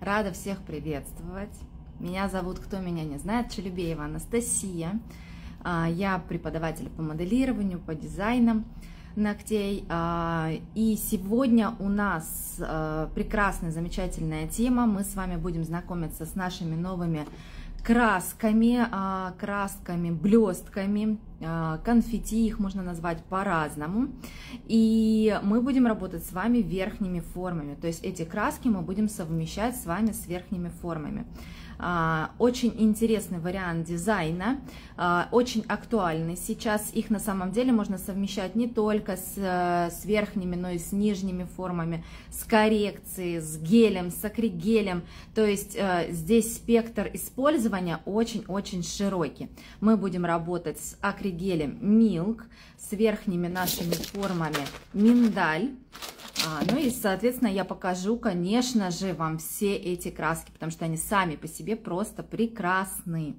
Рада всех приветствовать. Меня зовут, кто меня не знает, Челюбеева Анастасия. А, я преподаватель по моделированию, по дизайнам ногтей. А, и сегодня у нас а, прекрасная, замечательная тема. Мы с вами будем знакомиться с нашими новыми красками, а, красками, блестками, а, конфетти, их можно назвать по-разному. И мы будем работать с вами верхними формами, то есть эти краски мы будем совмещать с вами с верхними формами. А, очень интересный вариант дизайна, а, очень актуальный. Сейчас их на самом деле можно совмещать не только с, э, с верхними, но и с нижними формами, с коррекцией, с гелем, с акригелем. То есть э, здесь спектр использования очень-очень широкий. Мы будем работать с акригелем Milk, с верхними нашими формами миндаль. А, ну и, соответственно, я покажу, конечно же, вам все эти краски, потому что они сами по себе просто прекрасны.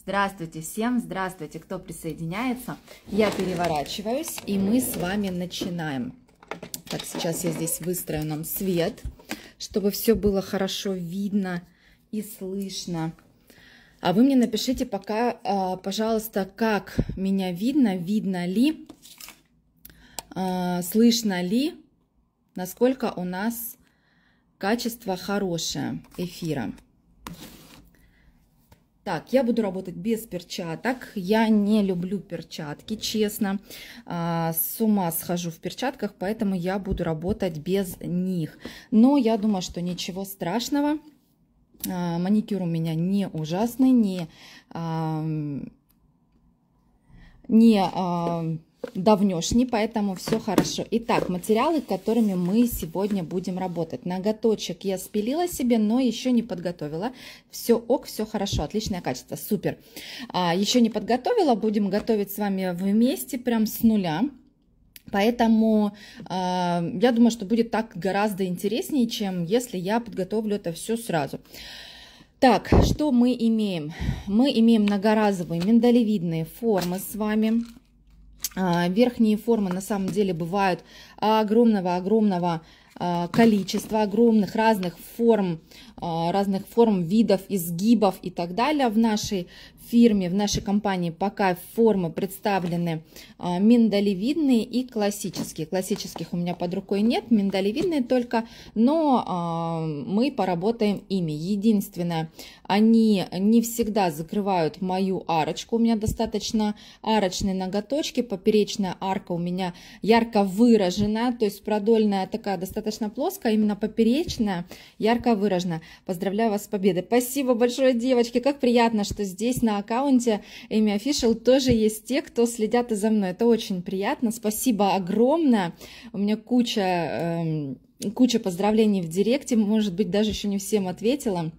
Здравствуйте всем, здравствуйте, кто присоединяется. Я переворачиваюсь, и мы с вами начинаем. Так, сейчас я здесь выстрою нам свет, чтобы все было хорошо видно и слышно. А вы мне напишите пока, а, пожалуйста, как меня видно, видно ли, а, слышно ли, насколько у нас качество хорошее эфира. Так, я буду работать без перчаток. Я не люблю перчатки, честно. А, с ума схожу в перчатках, поэтому я буду работать без них. Но я думаю, что ничего страшного. А, маникюр у меня не ужасный, не... не давнешний, поэтому все хорошо. Итак, материалы, которыми мы сегодня будем работать. Ноготочек я спилила себе, но еще не подготовила. Все ок, все хорошо, отличное качество, супер. А, еще не подготовила, будем готовить с вами вместе, прям с нуля. Поэтому э, я думаю, что будет так гораздо интереснее, чем если я подготовлю это все сразу. Так, что мы имеем? Мы имеем многоразовые миндалевидные формы с вами. А, верхние формы на самом деле бывают огромного-огромного Э, количество огромных разных форм, э, разных форм, видов, изгибов и так далее. В нашей фирме, в нашей компании пока формы представлены э, миндалевидные и классические. Классических у меня под рукой нет, миндалевидные только, но мы поработаем ими. Единственное, они не всегда закрывают мою арочку. У меня достаточно арочные ноготочки, поперечная арка у меня ярко выражена, то есть продольная такая достаточно достаточно плоская, именно поперечная, ярко выражена. Поздравляю вас с победой. Спасибо большое, девочки. Как приятно, что здесь на аккаунте Эми Official тоже есть те, кто следят и за мной. Это очень приятно. Спасибо огромное. У меня куча, э, куча поздравлений в директе. Может быть, даже еще не всем ответила.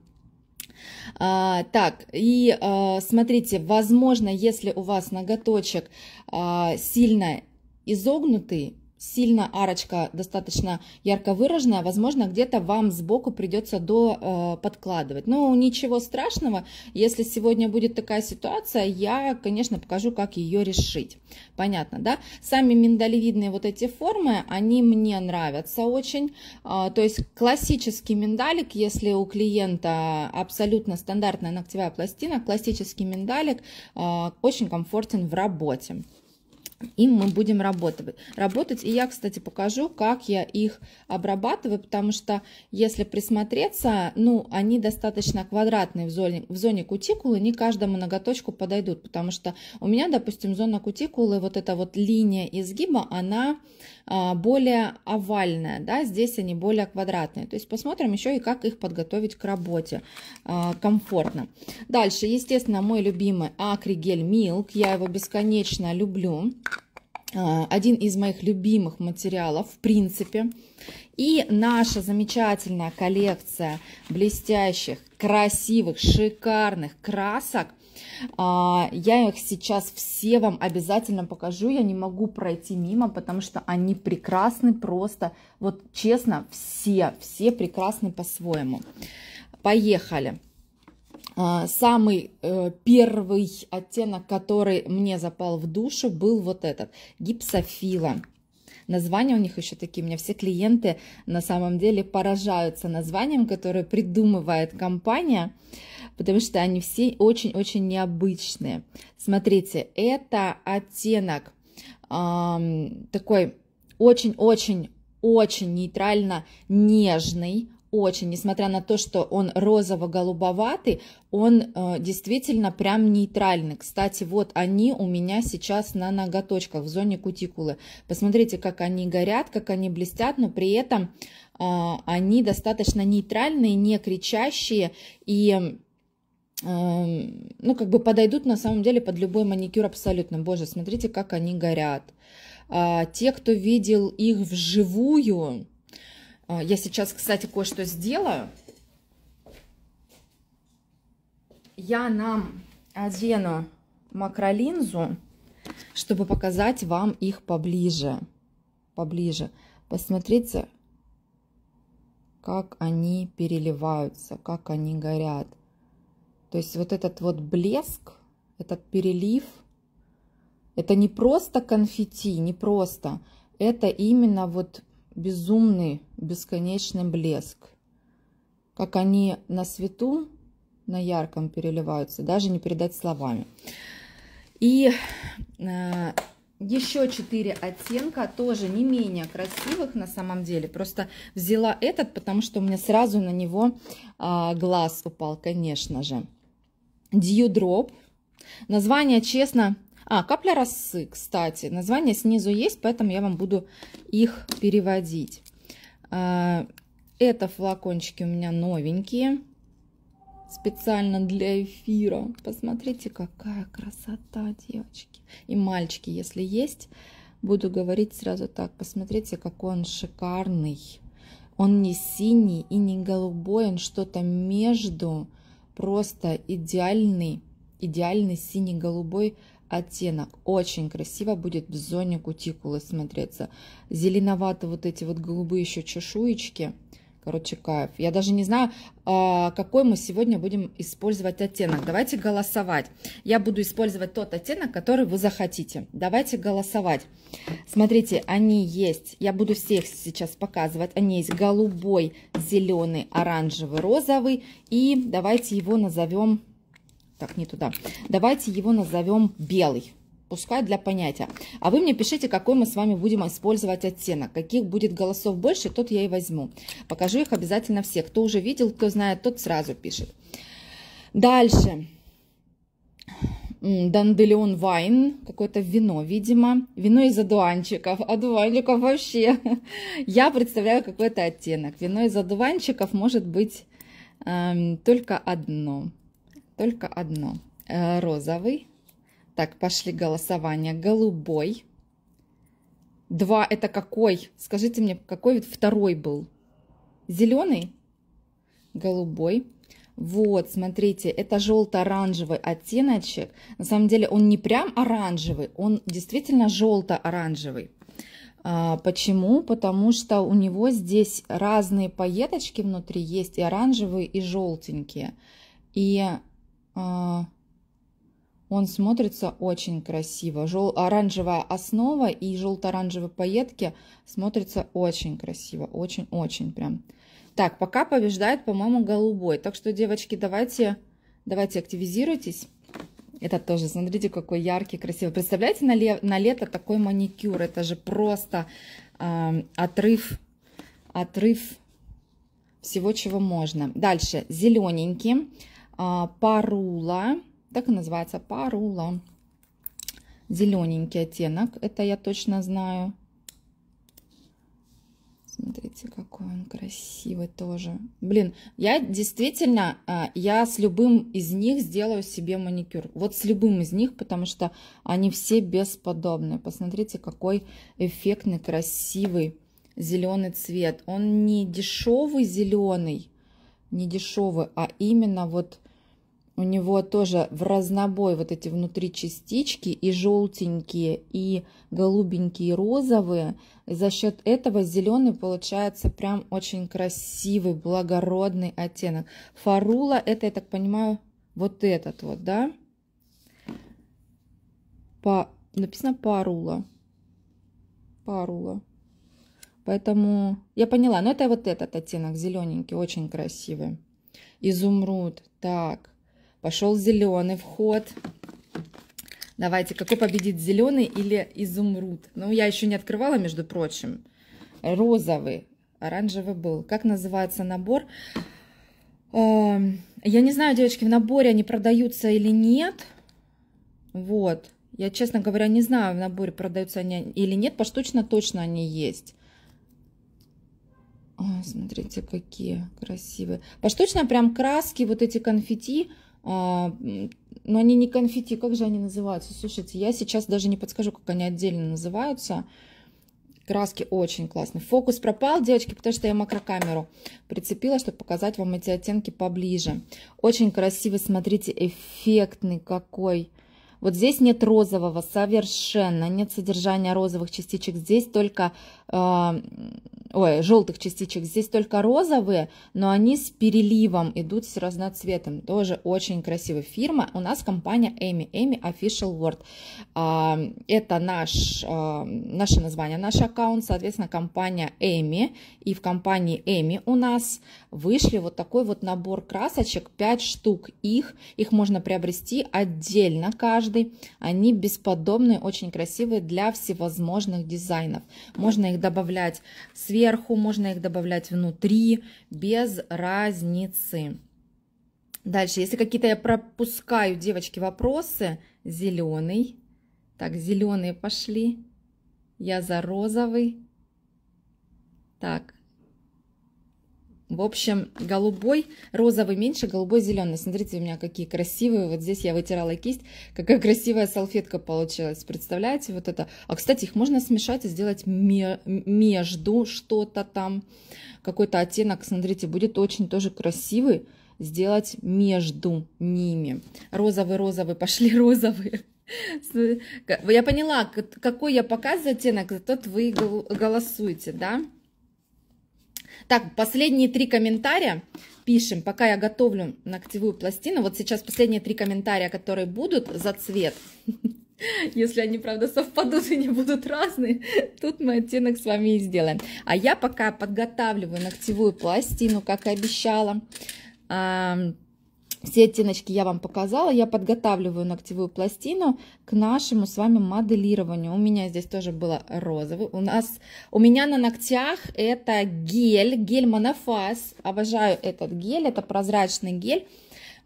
А, так, и а, смотрите, возможно, если у вас ноготочек а, сильно изогнутый, сильно арочка достаточно ярко выраженная, возможно, где-то вам сбоку придется до э, подкладывать. Но ничего страшного, если сегодня будет такая ситуация, я, конечно, покажу, как ее решить. Понятно, да? Сами миндалевидные вот эти формы, они мне нравятся очень. Э, то есть классический миндалик, если у клиента абсолютно стандартная ногтевая пластина, классический миндалик э, очень комфортен в работе им мы будем работать. работать. И я, кстати, покажу, как я их обрабатываю, потому что, если присмотреться, ну, они достаточно квадратные в зоне, в зоне кутикулы, не каждому ноготочку подойдут, потому что у меня, допустим, зона кутикулы, вот эта вот линия изгиба, она а, более овальная, да, здесь они более квадратные. То есть посмотрим еще и как их подготовить к работе а, комфортно. Дальше, естественно, мой любимый акригель Milk, я его бесконечно люблю. А, один из моих любимых материалов в принципе. И наша замечательная коллекция блестящих, красивых, шикарных красок а, я их сейчас все вам обязательно покажу. Я не могу пройти мимо, потому что они прекрасны просто. Вот честно, все, все прекрасны по-своему. Поехали. А, самый э, первый оттенок, который мне запал в душу, был вот этот. Гипсофила. Названия у них еще такие. У меня все клиенты на самом деле поражаются названием, которое придумывает компания, потому что они все очень-очень необычные. Смотрите, это оттенок эм, такой очень-очень очень нейтрально нежный, очень, несмотря на то, что он розово-голубоватый, он э, действительно прям нейтральный. Кстати, вот они у меня сейчас на ноготочках в зоне кутикулы. Посмотрите, как они горят, как они блестят, но при этом э, они достаточно нейтральные, не кричащие и э, ну, как бы подойдут на самом деле под любой маникюр абсолютно. Боже, смотрите, как они горят. А, те, кто видел их вживую, Э, я сейчас, кстати, кое-что сделаю. Я нам одену макролинзу, чтобы показать вам их поближе. Поближе. Посмотрите, как они переливаются, как они горят. То есть вот этот вот блеск, этот перелив, это не просто конфетти, не просто. Это именно вот безумный, бесконечный блеск. Как они на свету, на ярком переливаются, даже не передать словами. И э, еще четыре оттенка, тоже не менее красивых на самом деле. Просто взяла этот, потому что у меня сразу на него э, глаз упал, конечно же. Дьюдроп. Название, честно, а, капля росы, кстати. Название снизу есть, поэтому я вам буду их переводить. А, это флакончики у меня новенькие. Специально для эфира. Посмотрите, какая красота, девочки. И мальчики, если есть, буду говорить сразу так. Посмотрите, какой он шикарный. Он не синий и не голубой, он что-то между. Просто идеальный, идеальный синий-голубой оттенок. Очень красиво будет в зоне кутикулы смотреться. Зеленовато вот эти вот голубые еще чешуечки. Короче, кайф. Я даже не знаю, а, какой мы сегодня будем использовать оттенок. Давайте голосовать. Я буду использовать тот оттенок, который вы захотите. Давайте голосовать. Смотрите, они есть. Я буду всех сейчас показывать. Они есть голубой, зеленый, оранжевый, розовый. И давайте его назовем так, не туда. Давайте его назовем белый. Пускай для понятия. А вы мне пишите, какой мы с вами будем использовать оттенок. Каких будет голосов больше, тот я и возьму. Покажу их обязательно все. Кто уже видел, кто знает, тот сразу пишет. Дальше. Данделеон Вайн, какое-то вино, видимо. Вино из одуванчиков. Одуванчиков вообще. Я представляю какой-то оттенок. Вино из одуванчиков может быть эм, только одно только одно. Э, розовый. Так, пошли голосования. Голубой. Два это какой? Скажите мне, какой вид второй был? Зеленый? Голубой. Вот, смотрите, это желто-оранжевый оттеночек. На самом деле он не прям оранжевый, он действительно желто-оранжевый. А, почему? Потому что у него здесь разные поеточки внутри есть, и оранжевые, и желтенькие. И а, он смотрится очень красиво. Жел... Оранжевая основа и желто-оранжевые пайетки смотрятся очень красиво. Очень-очень прям. Так, пока побеждает, по-моему, голубой. Так что, девочки, давайте, давайте активизируйтесь. Это тоже, смотрите, какой яркий, красивый. Представляете, на, ле... на лето такой маникюр. Это же просто э, отрыв, отрыв всего, чего можно. Дальше, зелененький. А, парула. Так и называется парула. Зелененький оттенок. Это я точно знаю. Смотрите, какой он красивый тоже. Блин, я действительно, а, я с любым из них сделаю себе маникюр. Вот с любым из них, потому что они все бесподобные. Посмотрите, какой эффектный, красивый зеленый цвет. Он не дешевый зеленый, не дешевый, а именно вот у него тоже в разнобой вот эти внутри частички и желтенькие, и голубенькие, и розовые. И за счет этого зеленый получается прям очень красивый, благородный оттенок. Фарула это, я так понимаю, вот этот вот, да? По... Написано парула. Парула. Поэтому я поняла, но это вот этот оттенок зелененький, очень красивый. Изумруд, так. Пошел зеленый вход. Давайте, какой победит, зеленый или изумруд? Ну, я еще не открывала, между прочим. Розовый, оранжевый был. Как называется набор? Эм, я не знаю, девочки, в наборе они продаются или нет. Вот. Я, честно говоря, не знаю, в наборе продаются они или нет. Поштучно точно они есть. О, а, смотрите, какие красивые. Поштучно прям краски, вот эти конфетти. А, но они не конфетти, как же они называются? Слушайте, я сейчас даже не подскажу, как они отдельно называются. Краски очень классные. Фокус пропал, девочки, потому что я макрокамеру прицепила, чтобы показать вам эти оттенки поближе. Очень красивый, смотрите, эффектный какой. Вот здесь нет розового совершенно, нет содержания розовых частичек. Здесь только а, ой, желтых частичек. Здесь только розовые, но они с переливом идут с разноцветом. Тоже очень красивая фирма. У нас компания Эми, Эми Official World. А, это наш, а, наше название, наш аккаунт, соответственно, компания Эми. И в компании Эми у нас вышли вот такой вот набор красочек, 5 штук их. Их можно приобрести отдельно каждый. Они бесподобные, очень красивые для всевозможных дизайнов. Можно их добавлять в сверху, можно их добавлять внутри, без разницы. Дальше, если какие-то я пропускаю, девочки, вопросы, зеленый. Так, зеленые пошли. Я за розовый. Так, в общем, голубой, розовый меньше, голубой зеленый. Смотрите, у меня какие красивые. Вот здесь я вытирала кисть. Какая красивая салфетка получилась. Представляете, вот это. А, кстати, их можно смешать и сделать между что-то там. Какой-то оттенок, смотрите, будет очень тоже красивый сделать между ними. Розовый, розовый, пошли розовые. Я поняла, какой я показываю оттенок, тот вы голосуете, да? Так, последние три комментария пишем, пока я готовлю ногтевую пластину. Вот сейчас последние три комментария, которые будут за цвет. Если они, правда, совпадут и не будут разные, тут мы оттенок с вами и сделаем. А я пока подготавливаю ногтевую пластину, как и обещала. Все оттеночки я вам показала. Я подготавливаю ногтевую пластину к нашему с вами моделированию. У меня здесь тоже было розовый. У нас, у меня на ногтях это гель, гель монофаз. Обожаю этот гель, это прозрачный гель.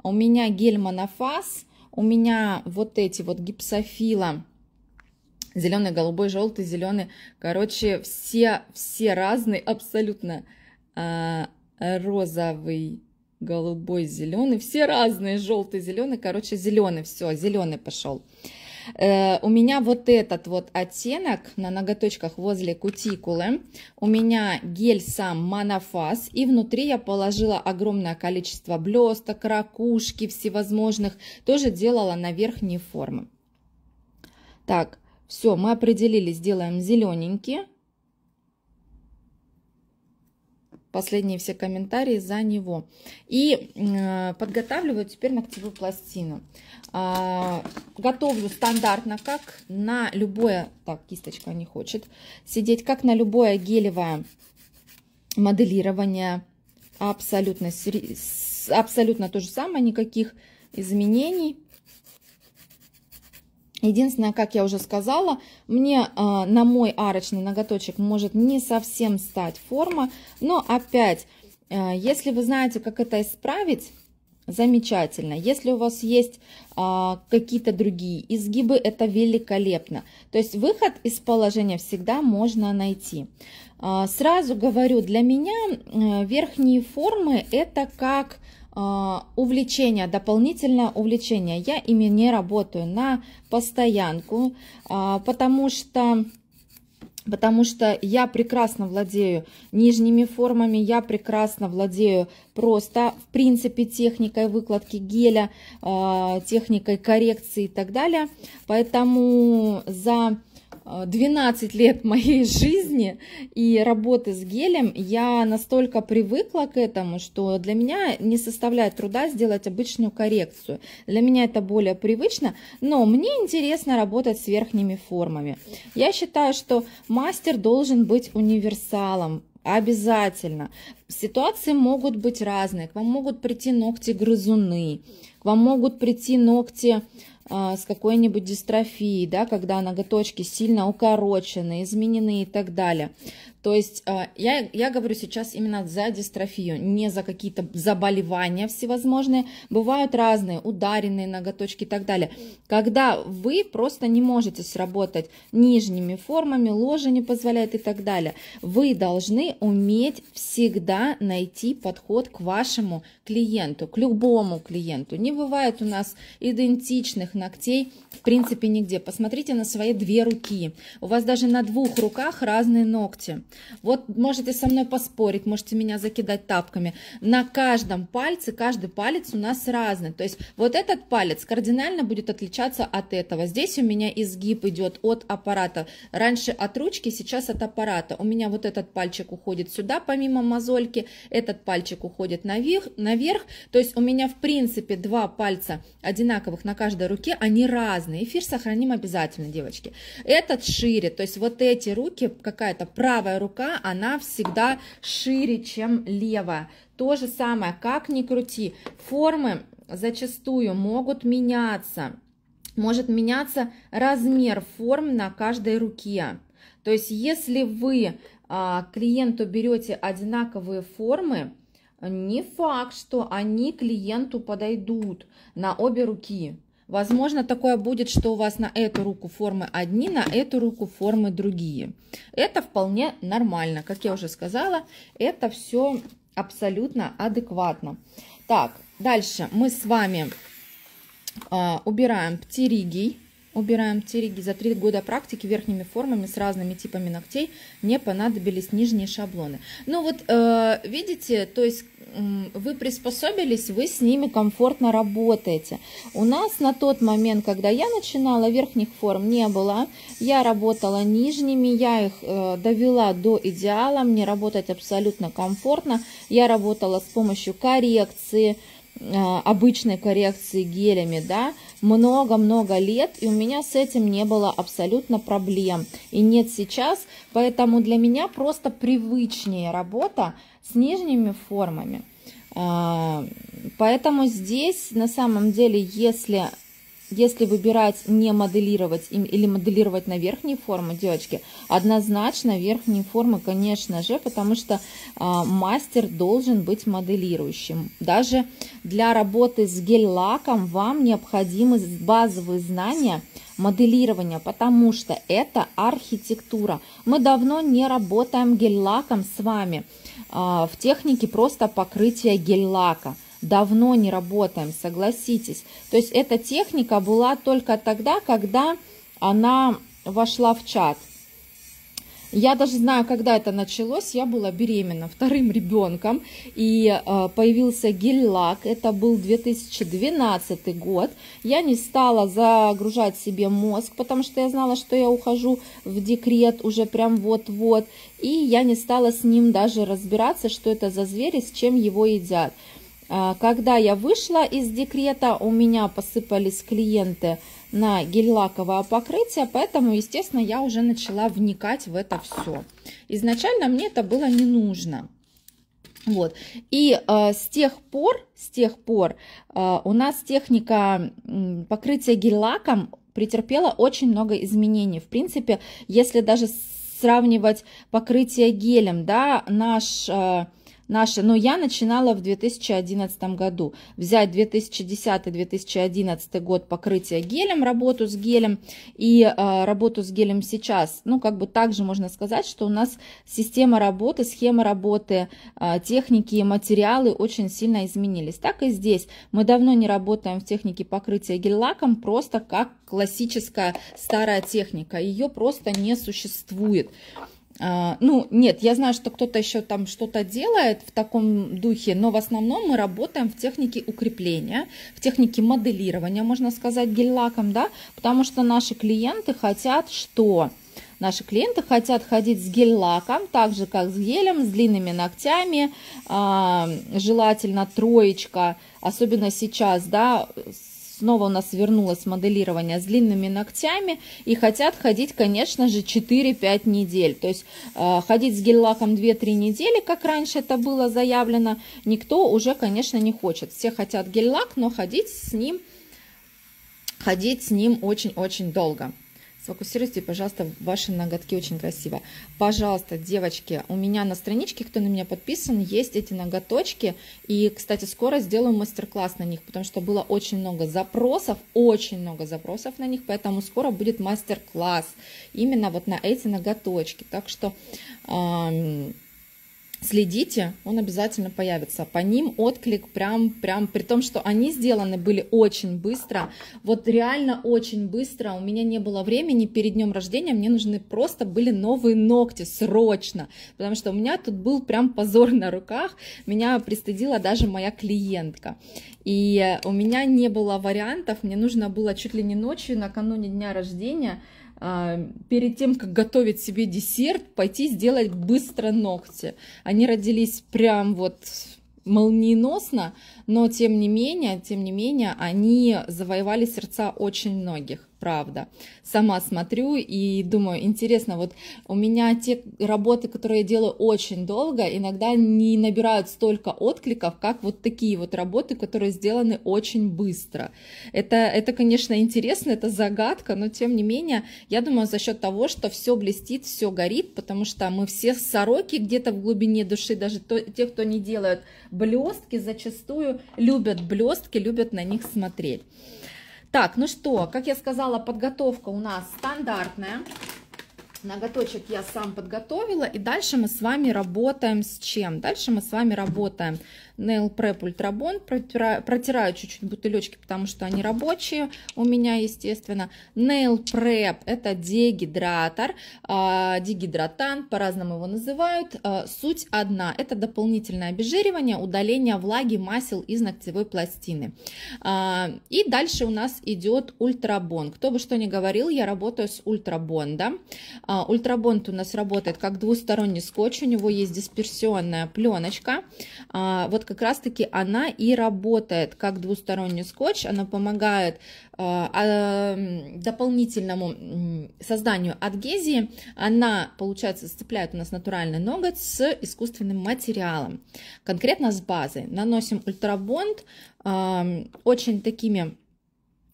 У меня гель монофаз. У меня вот эти вот гипсофила зеленый, голубой, желтый, зеленый. Короче, все, все разные абсолютно а, розовый голубой, зеленый, все разные, желтый, зеленый, короче, зеленый, все, зеленый пошел. Э, у меня вот этот вот оттенок на ноготочках возле кутикулы. У меня гель сам Монофаз. И внутри я положила огромное количество блесток, ракушки всевозможных. Тоже делала на верхние формы. Так, все, мы определились, делаем зелененькие. Последние все комментарии за него. И э, подготавливаю теперь ногтевую пластину. Э, готовлю стандартно, как на любое... Так, кисточка не хочет сидеть. Как на любое гелевое моделирование. Абсолютно, абсолютно то же самое, никаких изменений. Единственное, как я уже сказала, мне э, на мой арочный ноготочек может не совсем стать форма, но опять, э, если вы знаете, как это исправить, замечательно. Если у вас есть э, какие-то другие изгибы, это великолепно. То есть выход из положения всегда можно найти. Э, сразу говорю, для меня э, верхние формы это как... Э, увлечение, дополнительное увлечение. Я ими не работаю на постоянку, э, потому что потому что я прекрасно владею нижними формами, я прекрасно владею просто, в принципе, техникой выкладки геля, э, техникой коррекции и так далее. Поэтому за 12 э, лет моей жизни и работы с гелем я настолько привыкла к этому, что для меня не составляет труда сделать обычную коррекцию. Для меня это более привычно, но мне интересно работать с верхними формами. Я считаю, что мастер должен быть универсалом, обязательно. Ситуации могут быть разные. К вам могут прийти ногти грызуны, к вам могут прийти ногти а, с какой-нибудь дистрофией, да, когда ноготочки сильно укорочены, изменены и так далее, то есть а, я, я говорю сейчас именно за дистрофию, не за какие-то заболевания всевозможные. Бывают разные, ударенные ноготочки и так далее. Когда вы просто не можете сработать нижними формами, ложа не позволяет и так далее. Вы должны уметь всегда найти подход к вашему клиенту, к любому клиенту. Не бывает у нас идентичных ногтей в принципе нигде. Посмотрите на свои две руки. У вас даже на двух руках разные ногти. Вот можете со мной поспорить, можете меня закидать тапками. На каждом пальце, каждый палец у нас разный. То есть вот этот палец кардинально будет отличаться от этого. Здесь у меня изгиб идет от аппарата. Раньше от ручки, сейчас от аппарата. У меня вот этот пальчик уходит сюда, помимо мозольки. Этот пальчик уходит наверх. наверх. То есть у меня в принципе два пальца одинаковых на каждой руке. Они разные. Эфир сохраним обязательно, девочки. Этот шире. То есть вот эти руки, какая-то правая рука, она всегда шире, чем левая. То же самое, как ни крути, формы зачастую могут меняться. Может меняться размер форм на каждой руке. То есть, если вы а, клиенту берете одинаковые формы, не факт, что они клиенту подойдут на обе руки. Возможно, такое будет, что у вас на эту руку формы одни, на эту руку формы другие. Это вполне нормально. Как я уже сказала, это все абсолютно адекватно. Так, дальше мы с вами э, убираем птеригий. Убираем птериги. За три года практики верхними формами с разными типами ногтей мне понадобились нижние шаблоны. Ну вот, э, видите, то есть вы приспособились, вы с ними комфортно работаете. У нас на тот момент, когда я начинала, верхних форм не было. Я работала нижними, я их э, довела до идеала, мне работать абсолютно комфортно. Я работала с помощью коррекции, э, обычной коррекции гелями, да, много-много лет, и у меня с этим не было абсолютно проблем. И нет сейчас, поэтому для меня просто привычнее работа с нижними формами. А, поэтому здесь на самом деле, если, если выбирать не моделировать или моделировать на верхние формы, девочки, однозначно верхние формы, конечно же, потому что а, мастер должен быть моделирующим. Даже для работы с гель-лаком вам необходимы базовые знания – моделирования, потому что это архитектура. Мы давно не работаем гель-лаком с вами а, в технике просто покрытия гель-лака давно не работаем, согласитесь. То есть эта техника была только тогда, когда она вошла в чат. Я даже знаю, когда это началось. Я была беременна вторым ребенком, и э, появился гель-лак. Это был 2012 год. Я не стала загружать себе мозг, потому что я знала, что я ухожу в декрет уже прям вот-вот. И я не стала с ним даже разбираться, что это за звери, с чем его едят. Э, когда я вышла из декрета, у меня посыпались клиенты – на гель-лаковое покрытие, поэтому, естественно, я уже начала вникать в это все. Изначально мне это было не нужно. Вот. И э, с тех пор, с тех пор э, у нас техника покрытия гель-лаком претерпела очень много изменений. В принципе, если даже сравнивать покрытие гелем, да, наш... Э, наши, но я начинала в 2011 году. Взять 2010-2011 год покрытия гелем, работу с гелем и э, работу с гелем сейчас. Ну, как бы также можно сказать, что у нас система работы, схема работы, э, техники и материалы очень сильно изменились. Так и здесь. Мы давно не работаем в технике покрытия гель-лаком, просто как классическая старая техника. Ее просто не существует. А, ну, нет, я знаю, что кто-то еще там что-то делает в таком духе, но в основном мы работаем в технике укрепления, в технике моделирования, можно сказать, гель-лаком, да, потому что наши клиенты хотят что? Наши клиенты хотят ходить с гель-лаком, так же, как с гелем, с длинными ногтями, а, желательно троечка, особенно сейчас, да, Снова у нас вернулось моделирование с длинными ногтями. И хотят ходить, конечно же, 4-5 недель. То есть э, ходить с гель-лаком 2-3 недели, как раньше это было заявлено, никто уже, конечно, не хочет. Все хотят гель-лак, но ходить с ним, ходить с ним очень-очень долго. Сфокусируйте, пожалуйста, ваши ноготки очень красиво. Пожалуйста, девочки, у меня на страничке, кто на меня подписан, есть эти ноготочки. И, кстати, скоро сделаю мастер-класс на них, потому что было очень много запросов, очень много запросов на них, поэтому скоро будет мастер-класс именно вот на эти ноготочки. Так что... Эм следите, он обязательно появится. По ним отклик прям, прям, при том, что они сделаны были очень быстро, вот реально очень быстро, у меня не было времени перед днем рождения, мне нужны просто были новые ногти срочно, потому что у меня тут был прям позор на руках, меня пристыдила даже моя клиентка. И у меня не было вариантов, мне нужно было чуть ли не ночью, накануне дня рождения, а, перед тем, как готовить себе десерт, пойти сделать быстро ногти. Они родились прям вот молниеносно, но тем не менее, тем не менее, они завоевали сердца очень многих правда. Сама смотрю и думаю, интересно, вот у меня те работы, которые я делаю очень долго, иногда не набирают столько откликов, как вот такие вот работы, которые сделаны очень быстро. Это, это конечно, интересно, это загадка, но тем не менее, я думаю, за счет того, что все блестит, все горит, потому что мы все сороки где-то в глубине души, даже то, те, кто не делают блестки, зачастую любят блестки, любят на них смотреть. Так, ну что, как я сказала, подготовка у нас стандартная. Ноготочек я сам подготовила. И дальше мы с вами работаем с чем? Дальше мы с вами работаем Nail Prep Ультрабон. Протираю, протираю чуть-чуть бутылечки, потому что они рабочие у меня, естественно. Nail Prep – это дегидратор, а, дегидратант, по-разному его называют. А, суть одна – это дополнительное обезжиривание, удаление влаги, масел из ногтевой пластины. А, и дальше у нас идет Ультрабон. Кто бы что ни говорил, я работаю с Ультрабондом. Ультрабонд у нас работает как двусторонний скотч, у него есть дисперсионная пленочка. Вот вот как раз-таки она и работает как двусторонний скотч, она помогает э, а, дополнительному созданию адгезии, она, получается, сцепляет у нас натуральный ноготь с искусственным материалом, конкретно с базой. Наносим ультрабонд э, очень такими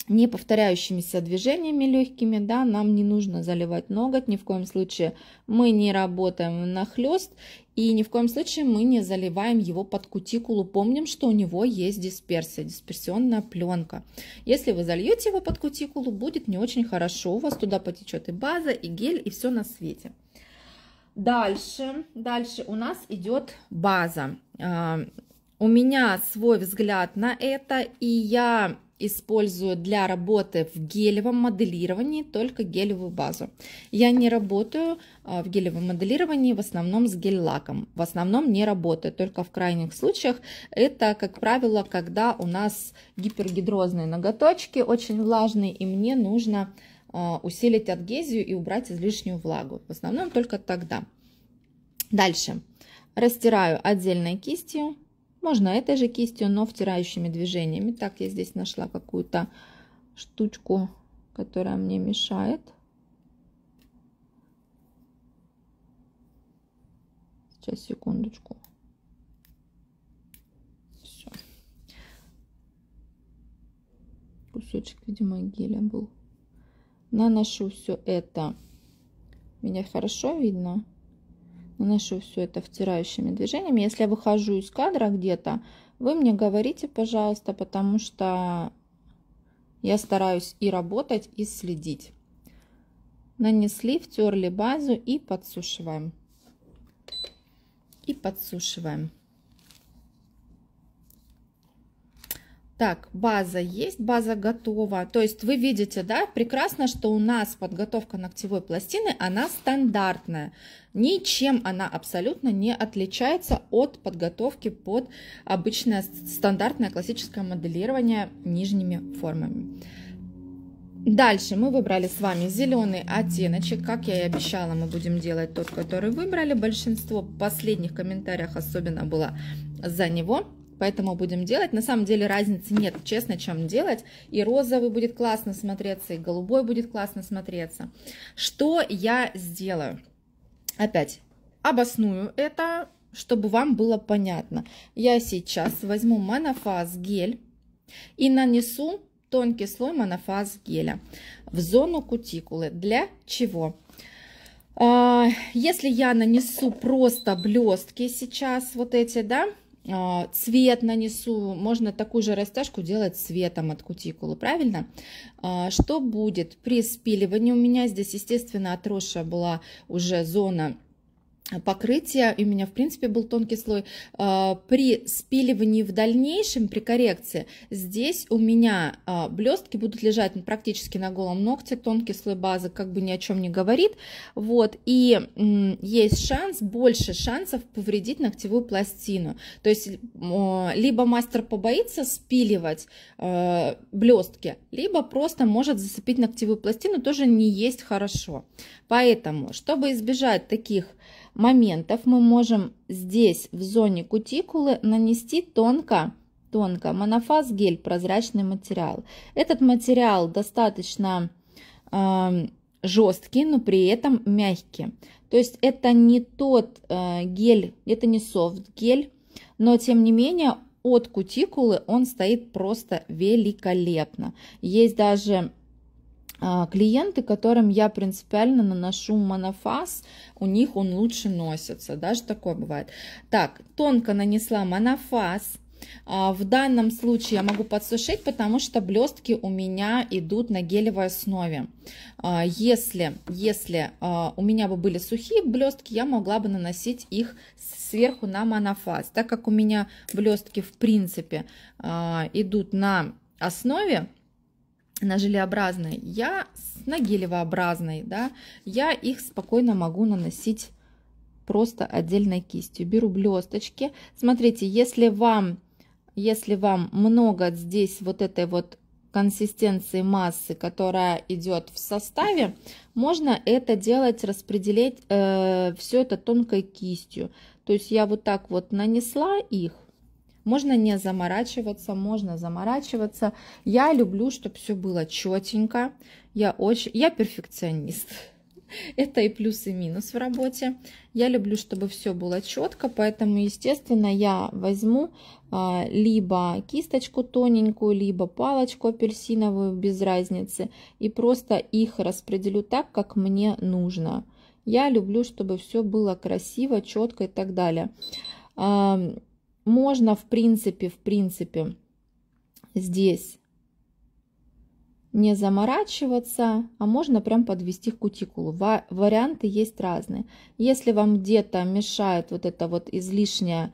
не повторяющимися движениями легкими, да, нам не нужно заливать ноготь, ни в коем случае мы не работаем на хлест и ни в коем случае мы не заливаем его под кутикулу. Помним, что у него есть дисперсия, дисперсионная пленка. Если вы зальете его под кутикулу, будет не очень хорошо, у вас туда потечет и база, и гель, и все на свете. Дальше, дальше у нас идет база. А, у меня свой взгляд на это, и я использую для работы в гелевом моделировании только гелевую базу. Я не работаю а, в гелевом моделировании в основном с гель-лаком. В основном не работаю, только в крайних случаях. Это, как правило, когда у нас гипергидрозные ноготочки, очень влажные, и мне нужно а, усилить адгезию и убрать излишнюю влагу. В основном только тогда. Дальше. Растираю отдельной кистью можно этой же кистью, но втирающими движениями. Так, я здесь нашла какую-то штучку, которая мне мешает. Сейчас, секундочку. Все. Кусочек, видимо, геля был. Наношу все это. Меня хорошо видно? наношу все это втирающими движениями. Если я выхожу из кадра где-то, вы мне говорите, пожалуйста, потому что я стараюсь и работать, и следить. Нанесли, втерли базу и подсушиваем. И подсушиваем. Так, база есть, база готова. То есть вы видите, да, прекрасно, что у нас подготовка ногтевой пластины, она стандартная. Ничем она абсолютно не отличается от подготовки под обычное стандартное классическое моделирование нижними формами. Дальше мы выбрали с вами зеленый оттеночек. Как я и обещала, мы будем делать тот, который выбрали. Большинство последних комментариях особенно было за него. Поэтому будем делать. На самом деле разницы нет, честно, чем делать. И розовый будет классно смотреться, и голубой будет классно смотреться. Что я сделаю? Опять обосную это, чтобы вам было понятно. Я сейчас возьму монофаз гель и нанесу тонкий слой монофаз геля в зону кутикулы. Для чего? А, если я нанесу просто блестки сейчас, вот эти, да, а, цвет нанесу, можно такую же растяжку делать цветом от кутикулы, правильно? А, что будет при спиливании? У меня здесь, естественно, отросшая была уже зона Покрытие у меня в принципе был тонкий слой, а, при спиливании в дальнейшем, при коррекции, здесь у меня а, блестки будут лежать ну, практически на голом ногте, тонкий слой базы как бы ни о чем не говорит, вот, и есть шанс, больше шансов повредить ногтевую пластину, то есть либо мастер побоится спиливать э, блестки, либо просто может зацепить ногтевую пластину, тоже не есть хорошо, поэтому, чтобы избежать таких моментов мы можем здесь, в зоне кутикулы, нанести тонко тонко. Монофаз гель, прозрачный материал. Этот материал достаточно э, жесткий, но при этом мягкий. То есть это не тот э, гель, это не софт гель, но тем не менее от кутикулы он стоит просто великолепно. Есть даже а, клиенты, которым я принципиально наношу монофаз, у них он лучше носится, даже такое бывает. Так, тонко нанесла монофаз, а, в данном случае я могу подсушить, потому что блестки у меня идут на гелевой основе. А, если, если у меня бы были сухие блестки, я могла бы наносить их сверху на монофаз. Так как у меня блестки в принципе идут на основе, на желеобразной, я на гелевообразной, да, я их спокойно могу наносить просто отдельной кистью. Беру блесточки. Смотрите, если вам, если вам много здесь вот этой вот консистенции массы, которая идет в составе, можно это делать, распределить э, все это тонкой кистью. То есть я вот так вот нанесла их, можно не заморачиваться, можно заморачиваться. Я люблю, чтобы все было четенько. Я очень, я перфекционист. Это и плюс, и минус в работе. Я люблю, чтобы все было четко, поэтому, естественно, я возьму а, либо кисточку тоненькую, либо палочку апельсиновую, без разницы, и просто их распределю так, как мне нужно. Я люблю, чтобы все было красиво, четко и так далее. Можно, в принципе, в принципе, здесь не заморачиваться, а можно прям подвести кутикулу. Ва варианты есть разные. Если вам где-то мешает вот эта вот излишняя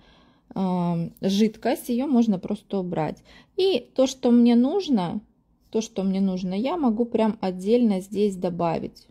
э, жидкость, ее можно просто убрать. И то, что мне нужно, то, что мне нужно, я могу прям отдельно здесь добавить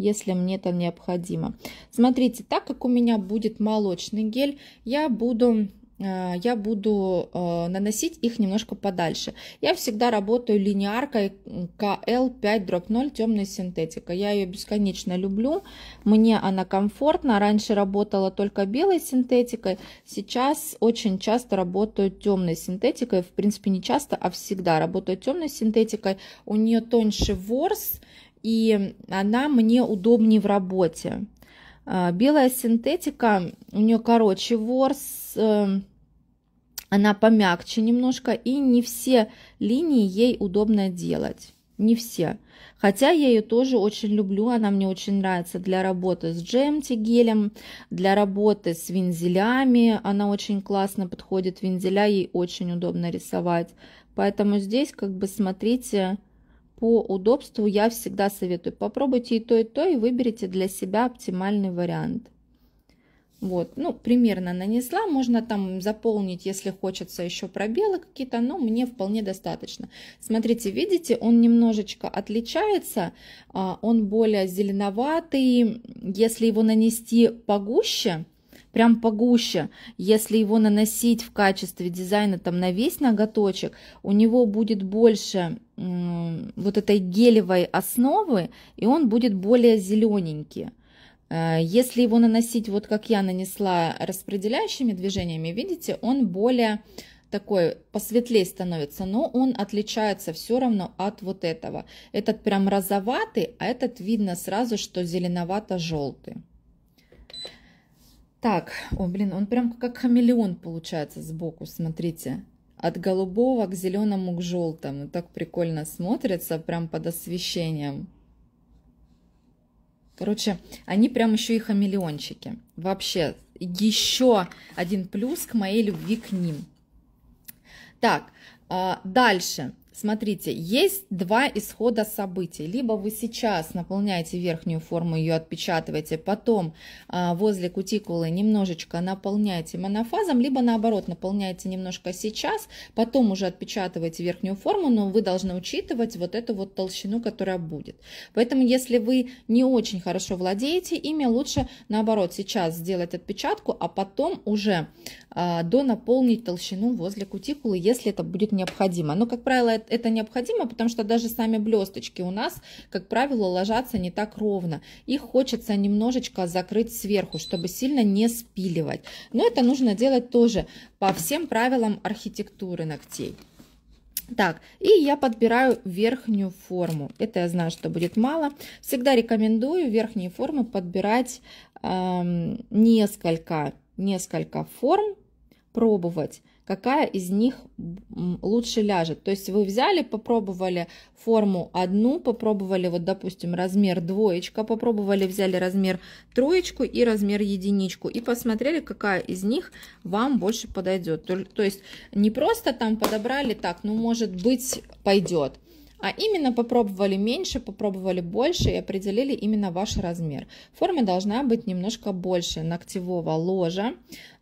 если мне это необходимо. Смотрите, так как у меня будет молочный гель, я буду а, я буду а, наносить их немножко подальше. Я всегда работаю линеаркой KL5-0 темная синтетика. Я ее бесконечно люблю. Мне она комфортна. Раньше работала только белой синтетикой. Сейчас очень часто работаю темной синтетикой. В принципе, не часто, а всегда работаю темной синтетикой. У нее тоньше ворс. И она мне удобнее в работе. А, белая синтетика, у нее короче ворс, э, она помягче немножко, и не все линии ей удобно делать. Не все. Хотя я ее тоже очень люблю, она мне очень нравится для работы с джемти-гелем, для работы с вензелями. Она очень классно подходит вензеля, ей очень удобно рисовать. Поэтому здесь как бы смотрите, по удобству я всегда советую. Попробуйте и то, и то, и выберите для себя оптимальный вариант. Вот, ну, примерно нанесла, можно там заполнить, если хочется еще пробелы какие-то, но мне вполне достаточно. Смотрите, видите, он немножечко отличается, а, он более зеленоватый, если его нанести погуще, прям погуще. Если его наносить в качестве дизайна там на весь ноготочек, у него будет больше вот этой гелевой основы, и он будет более зелененький. Э, если его наносить вот как я нанесла распределяющими движениями, видите, он более такой посветлее становится, но он отличается все равно от вот этого. Этот прям розоватый, а этот видно сразу, что зеленовато-желтый. Так, о, блин, он прям как хамелеон получается сбоку, смотрите. От голубого к зеленому к желтому. Так прикольно смотрится, прям под освещением. Короче, они прям еще и хамелеончики. Вообще, еще один плюс к моей любви к ним. Так, а, дальше. Смотрите, есть два исхода событий. Либо вы сейчас наполняете верхнюю форму, ее отпечатываете, потом а, возле кутикулы немножечко наполняете монофазом, либо наоборот, наполняете немножко сейчас, потом уже отпечатываете верхнюю форму, но вы должны учитывать вот эту вот толщину, которая будет. Поэтому, если вы не очень хорошо владеете ими, лучше наоборот сейчас сделать отпечатку, а потом уже а, донаполнить толщину возле кутикулы, если это будет необходимо. Но, как правило, это это необходимо, потому что даже сами блесточки у нас, как правило, ложатся не так ровно. Их хочется немножечко закрыть сверху, чтобы сильно не спиливать. Но это нужно делать тоже по всем правилам архитектуры ногтей. Так, и я подбираю верхнюю форму. Это я знаю, что будет мало. Всегда рекомендую верхние формы подбирать э, несколько, несколько форм, пробовать какая из них лучше ляжет. То есть вы взяли, попробовали форму одну, попробовали, вот, допустим, размер двоечка, попробовали, взяли размер троечку и размер единичку, и посмотрели, какая из них вам больше подойдет. То, то есть не просто там подобрали так, ну, может быть, пойдет а именно попробовали меньше, попробовали больше и определили именно ваш размер. Форма должна быть немножко больше ногтевого ложа,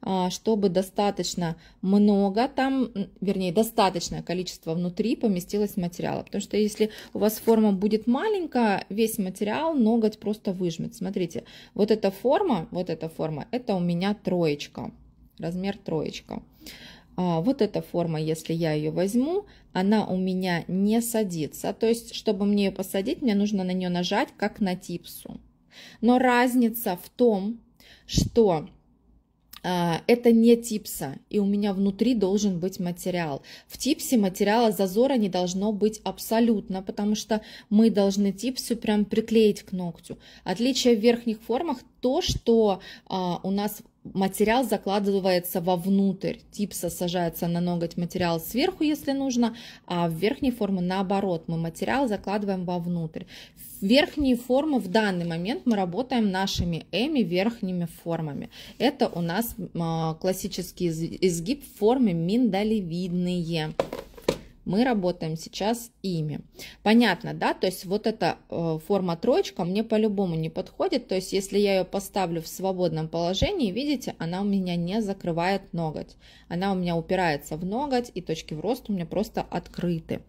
а, чтобы достаточно много там, вернее, достаточное количество внутри поместилось материала. Потому что если у вас форма будет маленькая, весь материал ноготь просто выжмет. Смотрите, вот эта форма, вот эта форма, это у меня троечка, размер троечка. А, вот эта форма, если я ее возьму, она у меня не садится. То есть, чтобы мне ее посадить, мне нужно на нее нажать, как на типсу. Но разница в том, что а, это не типса, и у меня внутри должен быть материал. В типсе материала зазора не должно быть абсолютно, потому что мы должны типсу прям приклеить к ногтю. Отличие в верхних формах то, что а, у нас материал закладывается вовнутрь, типса сажается на ноготь материал сверху, если нужно, а в верхней формы наоборот, мы материал закладываем вовнутрь. Верхние формы в данный момент мы работаем нашими эми верхними формами. Это у нас а, классический изгиб в форме миндалевидные мы работаем сейчас ими. Понятно, да? То есть вот эта э, форма троечка мне по-любому не подходит. То есть если я ее поставлю в свободном положении, видите, она у меня не закрывает ноготь. Она у меня упирается в ноготь, и точки в рост у меня просто открыты.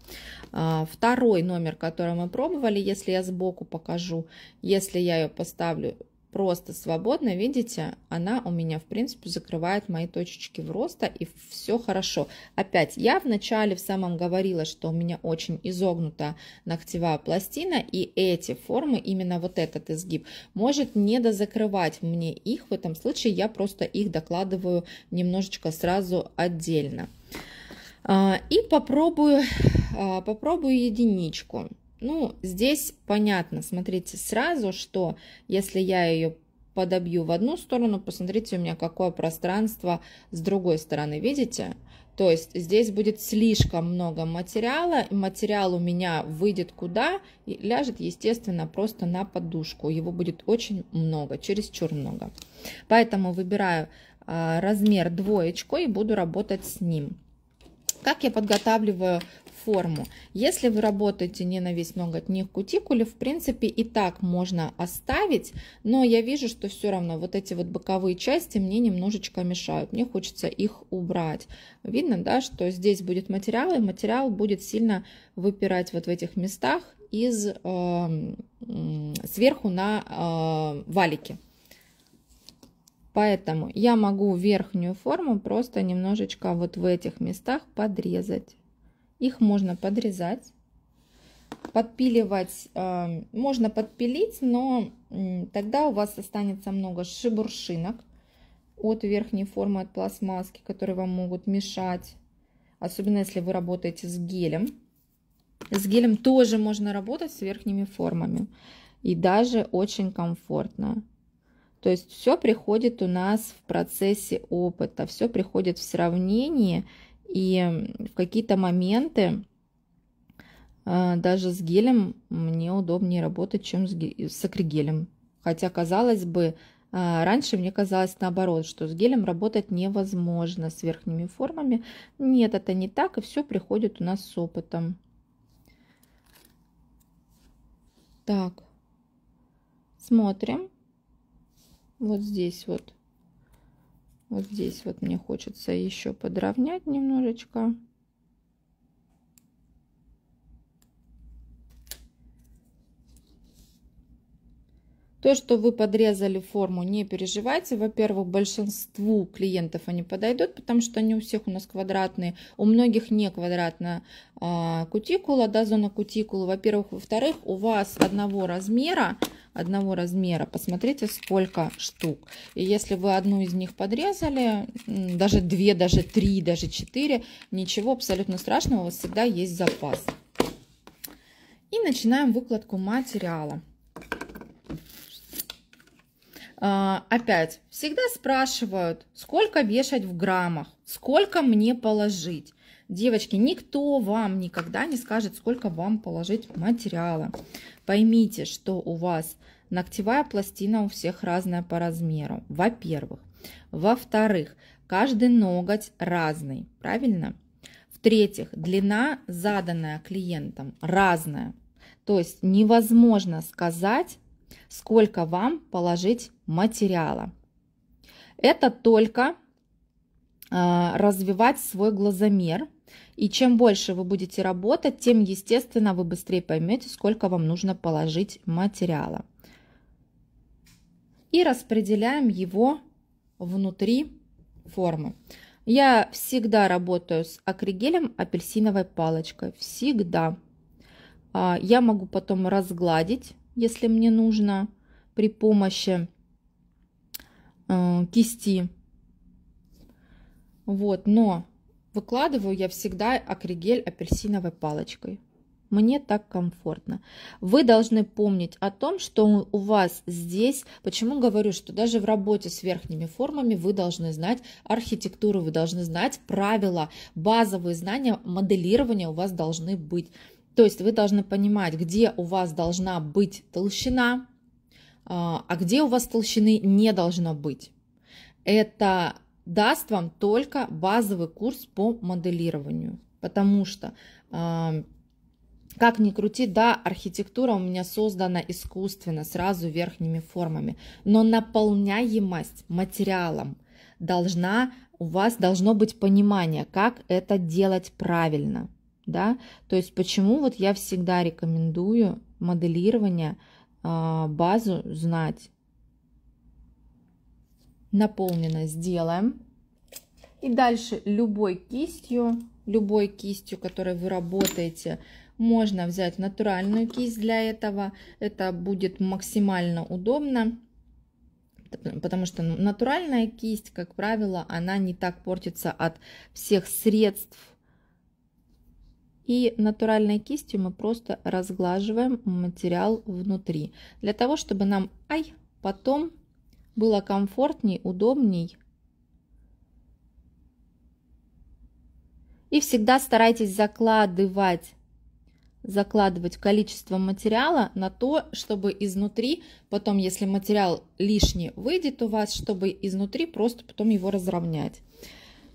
А, второй номер, который мы пробовали, если я сбоку покажу, если я ее поставлю просто свободно, видите, она у меня, в принципе, закрывает мои точечки в роста, и все хорошо. Опять, я вначале в самом говорила, что у меня очень изогнута ногтевая пластина, и эти формы, именно вот этот изгиб, может не дозакрывать мне их, в этом случае я просто их докладываю немножечко сразу отдельно. А, и попробую, а, попробую единичку. Ну, здесь понятно, смотрите сразу, что если я ее подобью в одну сторону, посмотрите у меня какое пространство с другой стороны, видите? То есть здесь будет слишком много материала, материал у меня выйдет куда? И ляжет, естественно, просто на подушку. Его будет очень много, чересчур много. Поэтому выбираю а, размер двоечку и буду работать с ним. Как я подготавливаю форму. Если вы работаете не на весь ноготь, не в кутикуле, в принципе, и так можно оставить, но я вижу, что все равно вот эти вот боковые части мне немножечко мешают, мне хочется их убрать. Видно, да, что здесь будет материал, и материал будет сильно выпирать вот в этих местах из э, сверху на э, валики. Поэтому я могу верхнюю форму просто немножечко вот в этих местах подрезать. Их можно подрезать. Подпиливать эм, можно подпилить, но тогда у вас останется много шибуршинок от верхней формы, от пластмасски, которые вам могут мешать. Особенно если вы работаете с гелем. С гелем тоже можно работать с верхними формами. И даже очень комфортно. То есть все приходит у нас в процессе опыта, все приходит в сравнении и в какие-то моменты а, даже с гелем мне удобнее работать, чем с, гель, с акригелем. Хотя, казалось бы, а, раньше мне казалось наоборот, что с гелем работать невозможно с верхними формами. Нет, это не так, и все приходит у нас с опытом. Так, смотрим. Вот здесь вот вот здесь вот мне хочется еще подровнять немножечко. То, что вы подрезали форму, не переживайте. Во-первых, большинству клиентов они подойдут, потому что они у всех у нас квадратные. У многих не квадратная а, кутикула, да, зона кутикулы. Во-первых. Во-вторых, у вас одного размера одного размера. Посмотрите, сколько штук. И если вы одну из них подрезали, даже две, даже три, даже четыре, ничего абсолютно страшного, у вас всегда есть запас. И начинаем выкладку материала. А, опять, всегда спрашивают, сколько вешать в граммах, сколько мне положить. Девочки, никто вам никогда не скажет, сколько вам положить материала. Поймите, что у вас ногтевая пластина у всех разная по размеру, во-первых. Во-вторых, каждый ноготь разный, правильно? В-третьих, длина, заданная клиентом, разная. То есть невозможно сказать, сколько вам положить материала. Это только а, развивать свой глазомер, и чем больше вы будете работать, тем, естественно, вы быстрее поймете, сколько вам нужно положить материала. И распределяем его внутри формы. Я всегда работаю с акригелем апельсиновой палочкой. Всегда. А, я могу потом разгладить, если мне нужно, при помощи э, кисти. Вот, но Выкладываю я всегда акригель апельсиновой палочкой. Мне так комфортно. Вы должны помнить о том, что у вас здесь, почему говорю, что даже в работе с верхними формами вы должны знать архитектуру, вы должны знать правила, базовые знания моделирования у вас должны быть. То есть вы должны понимать, где у вас должна быть толщина, а, а где у вас толщины не должно быть. Это даст вам только базовый курс по моделированию, потому что а, как ни крути, да, архитектура у меня создана искусственно, сразу верхними формами, но наполняемость материалом должна, у вас должно быть понимание, как это делать правильно, да, то есть почему вот я всегда рекомендую моделирование, а, базу знать, наполнено сделаем. И дальше любой кистью, любой кистью, которой вы работаете, можно взять натуральную кисть для этого. Это будет максимально удобно, потому что натуральная кисть, как правило, она не так портится от всех средств. И натуральной кистью мы просто разглаживаем материал внутри, для того, чтобы нам ай, потом было комфортней, удобней. И всегда старайтесь закладывать, закладывать количество материала на то, чтобы изнутри, потом, если материал лишний выйдет у вас, чтобы изнутри просто потом его разровнять.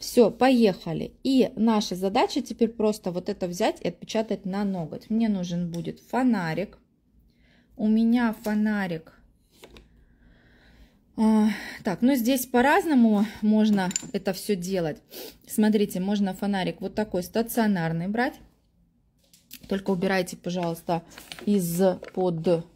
Все, поехали. И наша задача теперь просто вот это взять и отпечатать на ноготь. Мне нужен будет фонарик. У меня фонарик а, так, ну здесь по-разному можно это все делать. Смотрите, можно фонарик вот такой стационарный брать. Только убирайте, пожалуйста, из-под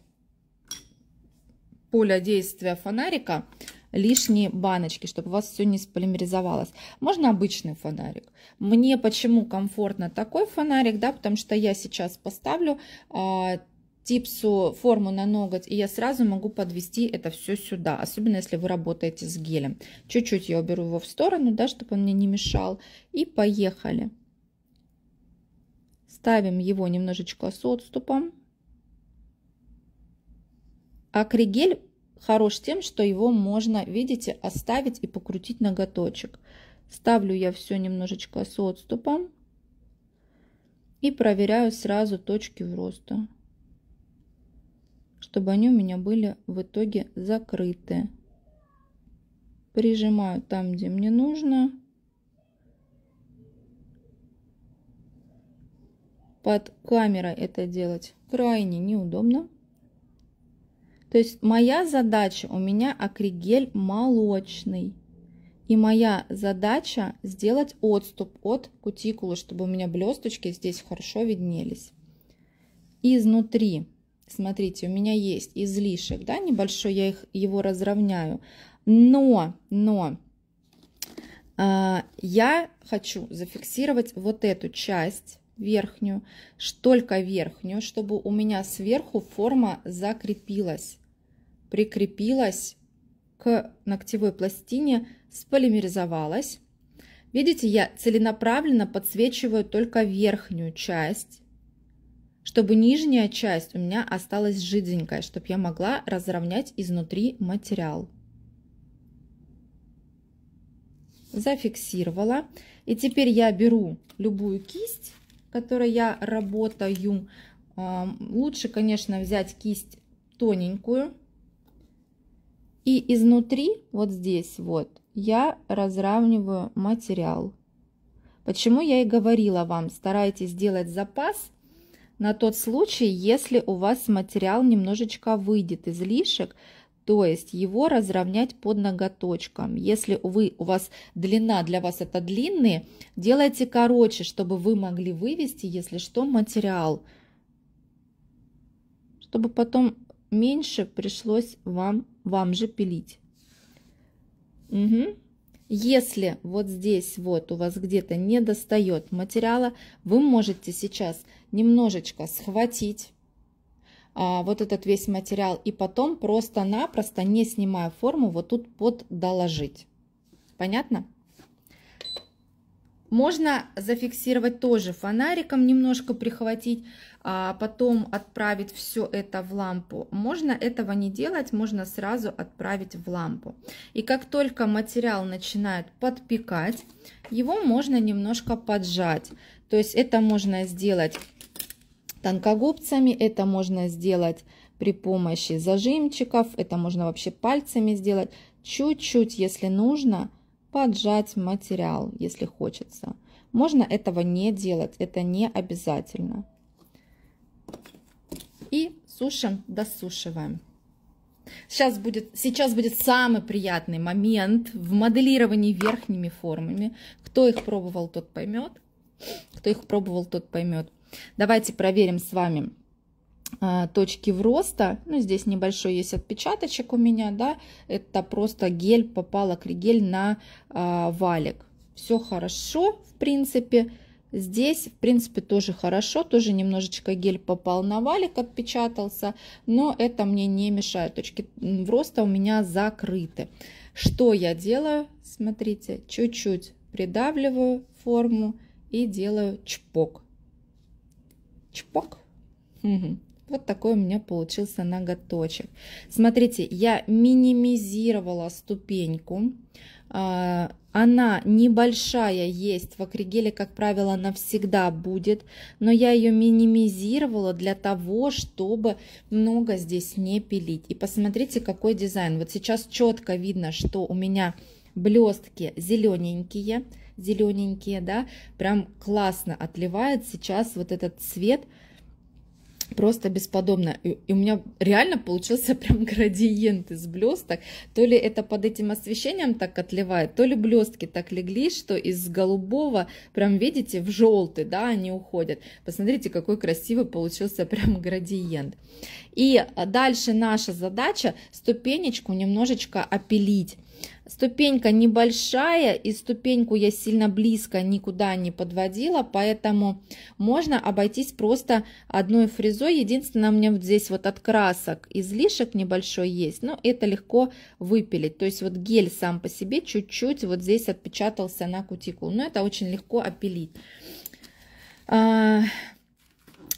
поля действия фонарика лишние баночки, чтобы у вас все не сполимеризовалось. Можно обычный фонарик. Мне почему комфортно такой фонарик, да, потому что я сейчас поставлю а, типсу форму на ноготь, и я сразу могу подвести это все сюда, особенно если вы работаете с гелем. Чуть-чуть я уберу его в сторону, да, чтобы он мне не мешал, и поехали. Ставим его немножечко с отступом. Акригель хорош тем, что его можно, видите, оставить и покрутить ноготочек. Ставлю я все немножечко с отступом и проверяю сразу точки в росту чтобы они у меня были в итоге закрыты. Прижимаю там, где мне нужно. Под камерой это делать крайне неудобно. То есть моя задача, у меня акригель молочный. И моя задача сделать отступ от кутикулы, чтобы у меня блесточки здесь хорошо виднелись. Изнутри Смотрите, у меня есть излишек, да, небольшой, я их, его разровняю. Но, но э, я хочу зафиксировать вот эту часть верхнюю, только верхнюю, чтобы у меня сверху форма закрепилась, прикрепилась к ногтевой пластине, сполимеризовалась. Видите, я целенаправленно подсвечиваю только верхнюю часть чтобы нижняя часть у меня осталась жиденькая, чтобы я могла разровнять изнутри материал. Зафиксировала. И теперь я беру любую кисть, которой я работаю. А, лучше, конечно, взять кисть тоненькую. И изнутри, вот здесь вот, я разравниваю материал. Почему я и говорила вам, старайтесь делать запас на тот случай, если у вас материал немножечко выйдет излишек, то есть его разровнять под ноготочком. Если вы, у вас длина, для вас это длинные, делайте короче, чтобы вы могли вывести, если что, материал, чтобы потом меньше пришлось вам, вам же пилить. Угу. Если вот здесь вот у вас где-то не достает материала, вы можете сейчас немножечко схватить а, вот этот весь материал и потом просто-напросто, не снимая форму, вот тут под доложить. Понятно? Можно зафиксировать тоже фонариком, немножко прихватить, а потом отправить все это в лампу. Можно этого не делать, можно сразу отправить в лампу. И как только материал начинает подпекать, его можно немножко поджать. То есть это можно сделать тонкогубцами. Это можно сделать при помощи зажимчиков, это можно вообще пальцами сделать. Чуть-чуть, если нужно, поджать материал, если хочется. Можно этого не делать, это не обязательно. И сушим, досушиваем. Сейчас будет, сейчас будет самый приятный момент в моделировании верхними формами. Кто их пробовал, тот поймет. Кто их пробовал, тот поймет. Давайте проверим с вами а, точки в роста. Ну, здесь небольшой есть отпечаточек у меня, да. Это просто гель, попал акригель на а, валик. Все хорошо, в принципе. Здесь, в принципе, тоже хорошо, тоже немножечко гель попал на валик, отпечатался, но это мне не мешает. Точки в роста у меня закрыты. Что я делаю? Смотрите, чуть-чуть придавливаю форму и делаю чпок. Чпок. Угу. Вот такой у меня получился ноготочек. Смотрите, я минимизировала ступеньку. А, она небольшая есть, в акригеле, как правило, она всегда будет, но я ее минимизировала для того, чтобы много здесь не пилить. И посмотрите, какой дизайн. Вот сейчас четко видно, что у меня блестки зелененькие, зелененькие, да, прям классно отливает сейчас вот этот цвет, просто бесподобно. И, и у меня реально получился прям градиент из блесток. То ли это под этим освещением так отливает, то ли блестки так легли, что из голубого, прям видите, в желтый, да, они уходят. Посмотрите, какой красивый получился прям градиент. И дальше наша задача ступенечку немножечко опилить. Ступенька небольшая, и ступеньку я сильно близко никуда не подводила, поэтому можно обойтись просто одной фрезой. Единственное, у меня вот здесь вот от красок излишек небольшой есть, но это легко выпилить. То есть вот гель сам по себе чуть-чуть вот здесь отпечатался на кутикулу, но это очень легко опилить. А,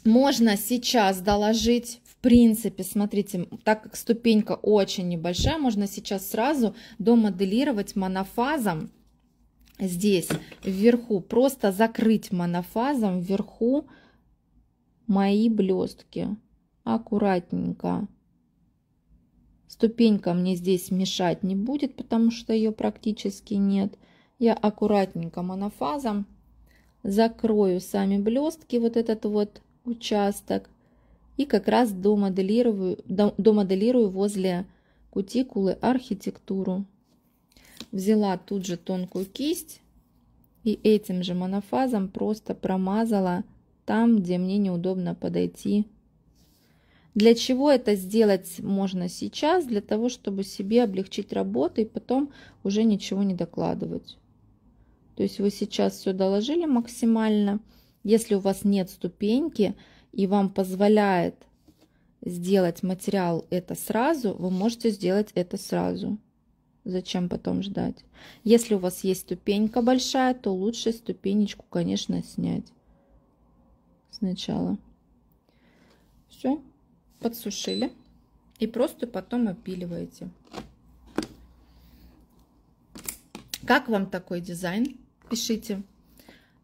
можно сейчас доложить принципе, смотрите, так как ступенька очень небольшая, можно сейчас сразу домоделировать монофазом здесь вверху, просто закрыть монофазом вверху мои блестки аккуратненько. Ступенька мне здесь мешать не будет, потому что ее практически нет. Я аккуратненько монофазом закрою сами блестки, вот этот вот участок и как раз домоделирую, домоделирую возле кутикулы архитектуру. Взяла тут же тонкую кисть и этим же монофазом просто промазала там, где мне неудобно подойти. Для чего это сделать можно сейчас? Для того, чтобы себе облегчить работу и потом уже ничего не докладывать. То есть вы сейчас все доложили максимально. Если у вас нет ступеньки, и вам позволяет сделать материал это сразу, вы можете сделать это сразу. Зачем потом ждать? Если у вас есть ступенька большая, то лучше ступенечку, конечно, снять сначала. Все, подсушили и просто потом опиливаете. Как вам такой дизайн? Пишите.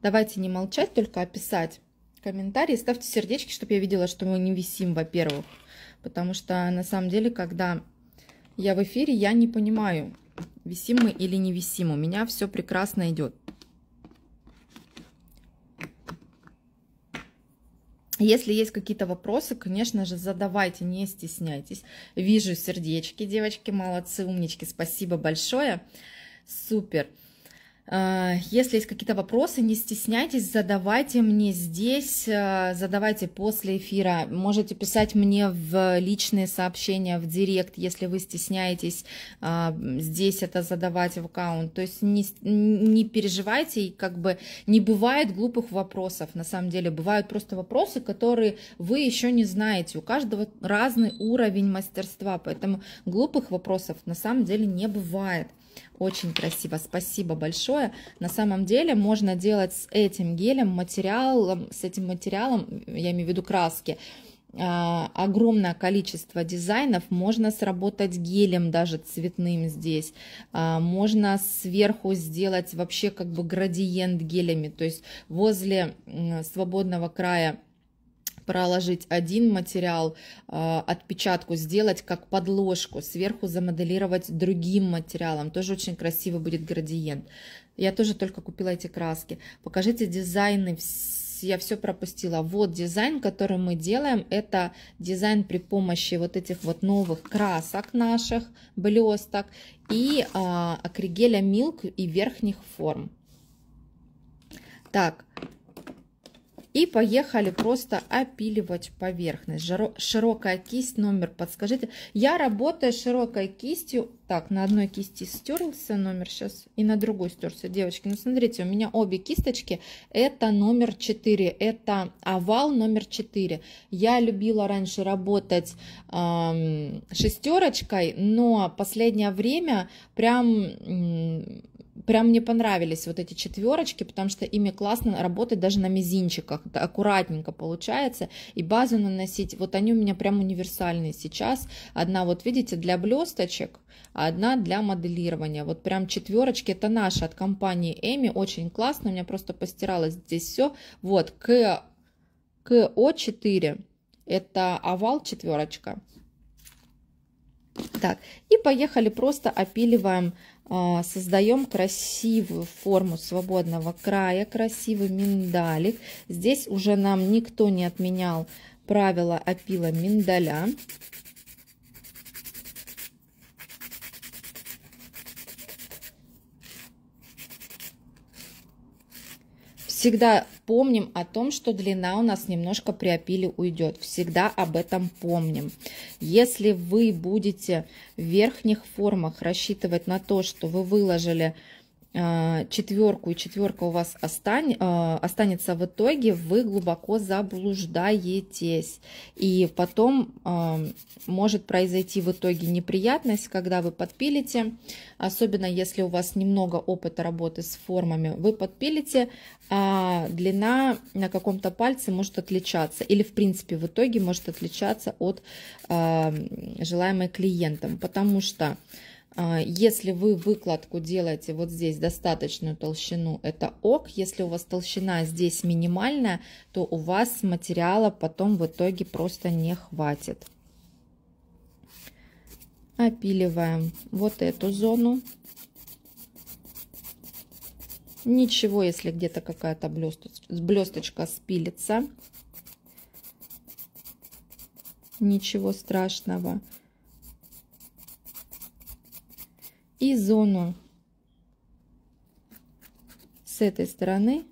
Давайте не молчать, только описать комментарии, ставьте сердечки, чтобы я видела, что мы не висим, во-первых. Потому что на самом деле, когда я в эфире, я не понимаю, висим мы или не висим. У меня все прекрасно идет. Если есть какие-то вопросы, конечно же, задавайте, не стесняйтесь. Вижу сердечки, девочки, молодцы, умнички, спасибо большое. Супер. А, если есть какие-то вопросы, не стесняйтесь, задавайте мне здесь, а, задавайте после эфира. Можете писать мне в личные сообщения, в директ, если вы стесняетесь а, здесь это задавать в аккаунт. То есть не, не переживайте, и как бы не бывает глупых вопросов. На самом деле бывают просто вопросы, которые вы еще не знаете. У каждого разный уровень мастерства, поэтому глупых вопросов на самом деле не бывает. Очень красиво, спасибо большое. На самом деле можно делать с этим гелем, материалом, с этим материалом, я имею в виду краски, а, огромное количество дизайнов. Можно сработать гелем даже цветным здесь. А, можно сверху сделать вообще как бы градиент гелями. То есть возле свободного края проложить один материал, а, отпечатку сделать как подложку, сверху замоделировать другим материалом. Тоже очень красиво будет градиент. Я тоже только купила эти краски. Покажите дизайны я все пропустила. Вот дизайн, который мы делаем. Это дизайн при помощи вот этих вот новых красок наших, блесток и а, акригеля Milk и верхних форм. Так, и поехали просто опиливать поверхность. Жиро, широкая кисть, номер подскажите. Я работаю широкой кистью. Так, на одной кисти стерлся номер сейчас и на другой стерся. Девочки, ну смотрите, у меня обе кисточки. Это номер 4, это овал номер 4. Я любила раньше работать эм, шестерочкой, но последнее время прям... Эм, прям мне понравились вот эти четверочки, потому что ими классно работать даже на мизинчиках. Это аккуратненько получается. И базу наносить. Вот они у меня прям универсальные сейчас. Одна вот, видите, для блесточек, а одна для моделирования. Вот прям четверочки. Это наша от компании Эми. Очень классно. У меня просто постиралось здесь все. Вот, К, КО4. Это овал четверочка. Так, и поехали просто опиливаем а, создаем красивую форму свободного края, красивый миндалик. Здесь уже нам никто не отменял правила опила миндаля. Всегда помним о том, что длина у нас немножко при опиле уйдет. Всегда об этом помним. Если вы будете в верхних формах рассчитывать на то, что вы выложили Э, четверку, и четверка у вас остань, э, останется в итоге, вы глубоко заблуждаетесь. И потом эм, может произойти в итоге неприятность, когда вы подпилите, особенно если у вас немного опыта работы с формами, вы подпилите, а длина на каком-то пальце может отличаться, или в принципе в итоге может отличаться от эм, желаемой клиентом, потому что а, если вы выкладку делаете вот здесь достаточную толщину, это ок. Если у вас толщина здесь минимальная, то у вас материала потом в итоге просто не хватит. Опиливаем вот эту зону. Ничего, если где-то какая-то блесточка спилится. Ничего страшного. Ничего страшного. и зону с этой стороны,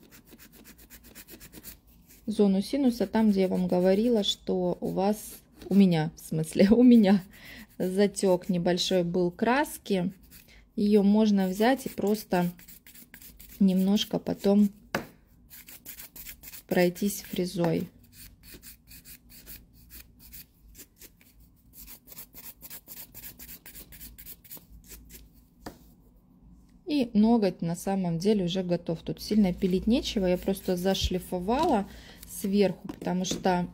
зону синуса, там, где я вам говорила, что у вас, у меня, в смысле, у меня затек небольшой был краски. Ее можно взять и просто немножко потом пройтись фрезой. И ноготь на самом деле уже готов. Тут сильно пилить нечего. Я просто зашлифовала сверху, потому что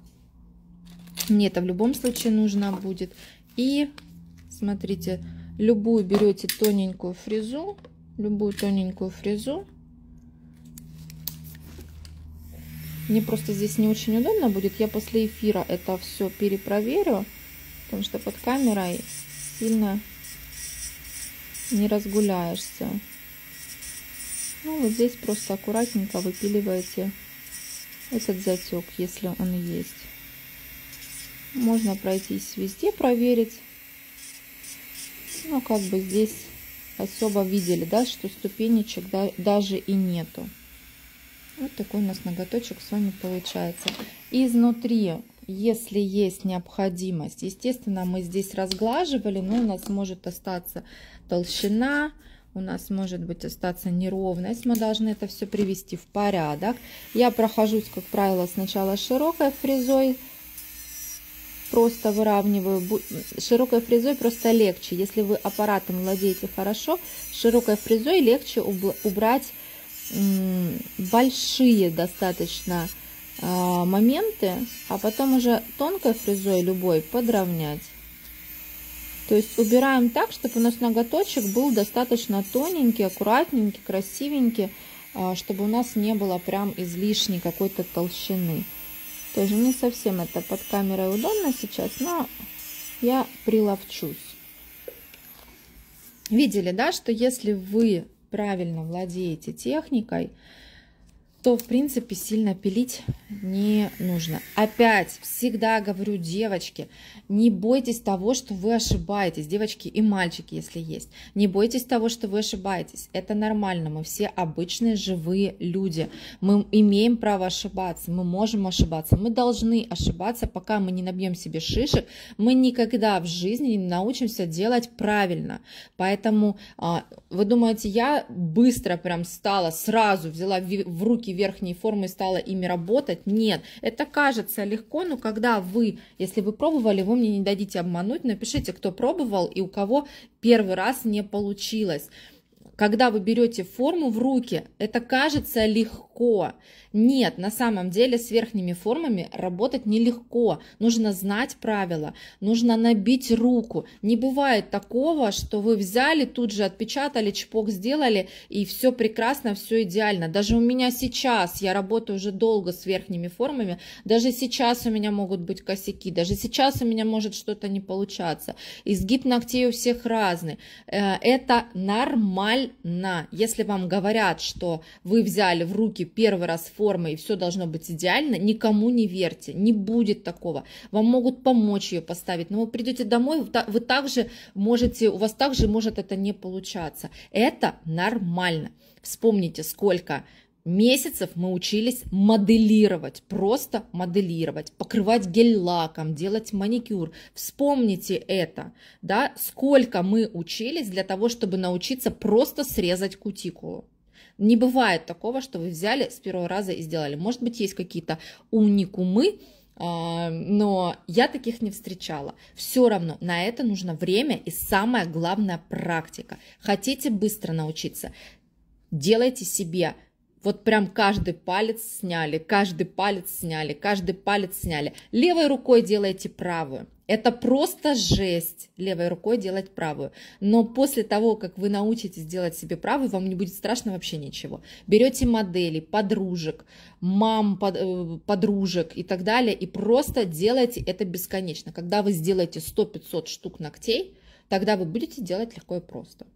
мне это в любом случае нужно будет. И смотрите, любую берете тоненькую фрезу, любую тоненькую фрезу. Мне просто здесь не очень удобно будет. Я после эфира это все перепроверю, потому что под камерой сильно не разгуляешься. Ну, вот здесь просто аккуратненько выпиливаете этот затек, если он есть. Можно пройтись везде, проверить. Ну, как бы здесь особо видели, да, что ступенечек да, даже и нету. Вот такой у нас ноготочек с вами получается. Изнутри, если есть необходимость, естественно, мы здесь разглаживали, но у нас может остаться толщина, у нас может быть остаться неровность, мы должны это все привести в порядок. Я прохожусь, как правило, сначала широкой фрезой, просто выравниваю. Широкой фрезой просто легче. Если вы аппаратом владеете хорошо, широкой фрезой легче убрать большие достаточно а, моменты, а потом уже тонкой фрезой любой подровнять. То есть убираем так, чтобы у нас ноготочек был достаточно тоненький, аккуратненький, красивенький, а, чтобы у нас не было прям излишней какой-то толщины. Тоже не совсем это под камерой удобно сейчас, но я приловчусь. Видели, да, что если вы правильно владеете техникой, то, в принципе, сильно пилить не нужно. Опять, всегда говорю, девочки, не бойтесь того, что вы ошибаетесь. Девочки и мальчики, если есть. Не бойтесь того, что вы ошибаетесь. Это нормально, мы все обычные живые люди. Мы имеем право ошибаться, мы можем ошибаться, мы должны ошибаться, пока мы не набьем себе шишек. Мы никогда в жизни не научимся делать правильно. Поэтому а, вы думаете, я быстро прям стала, сразу взяла в руки логике верхней формы стала ими работать. Нет, это кажется легко, но когда вы, если вы пробовали, вы мне не дадите обмануть, напишите, кто пробовал и у кого первый раз не получилось когда вы берете форму в руки, это кажется легко. Нет, на самом деле с верхними формами работать нелегко. Нужно знать правила, нужно набить руку. Не бывает такого, что вы взяли, тут же отпечатали, чпок сделали, и все прекрасно, все идеально. Даже у меня сейчас, я работаю уже долго с верхними формами, даже сейчас у меня могут быть косяки, даже сейчас у меня может что-то не получаться. Изгиб ногтей у всех разный. Э, это нормально ноль на. Если вам говорят, что вы взяли в руки первый раз формы и все должно быть идеально, никому не верьте, не будет такого. Вам могут помочь ее поставить, но вы придете домой, вы также можете, у вас также может это не получаться. Это нормально. Вспомните, сколько месяцев мы учились моделировать, просто моделировать, покрывать гель-лаком, делать маникюр. Вспомните это, да, сколько мы учились для того, чтобы научиться просто срезать кутикулу. Не бывает такого, что вы взяли с первого раза и сделали. Может быть, есть какие-то уникумы, а, но я таких не встречала. Все равно на это нужно время и самое главное практика. Хотите быстро научиться, делайте себе вот прям каждый палец сняли, каждый палец сняли, каждый палец сняли. Левой рукой делаете правую. Это просто жесть левой рукой делать правую. Но после того, как вы научитесь делать себе правую, вам не будет страшно вообще ничего. Берете модели, подружек, мам под э, подружек и так далее, и просто делайте это бесконечно. Когда вы сделаете 100-500 штук ногтей, тогда вы будете делать легко и просто.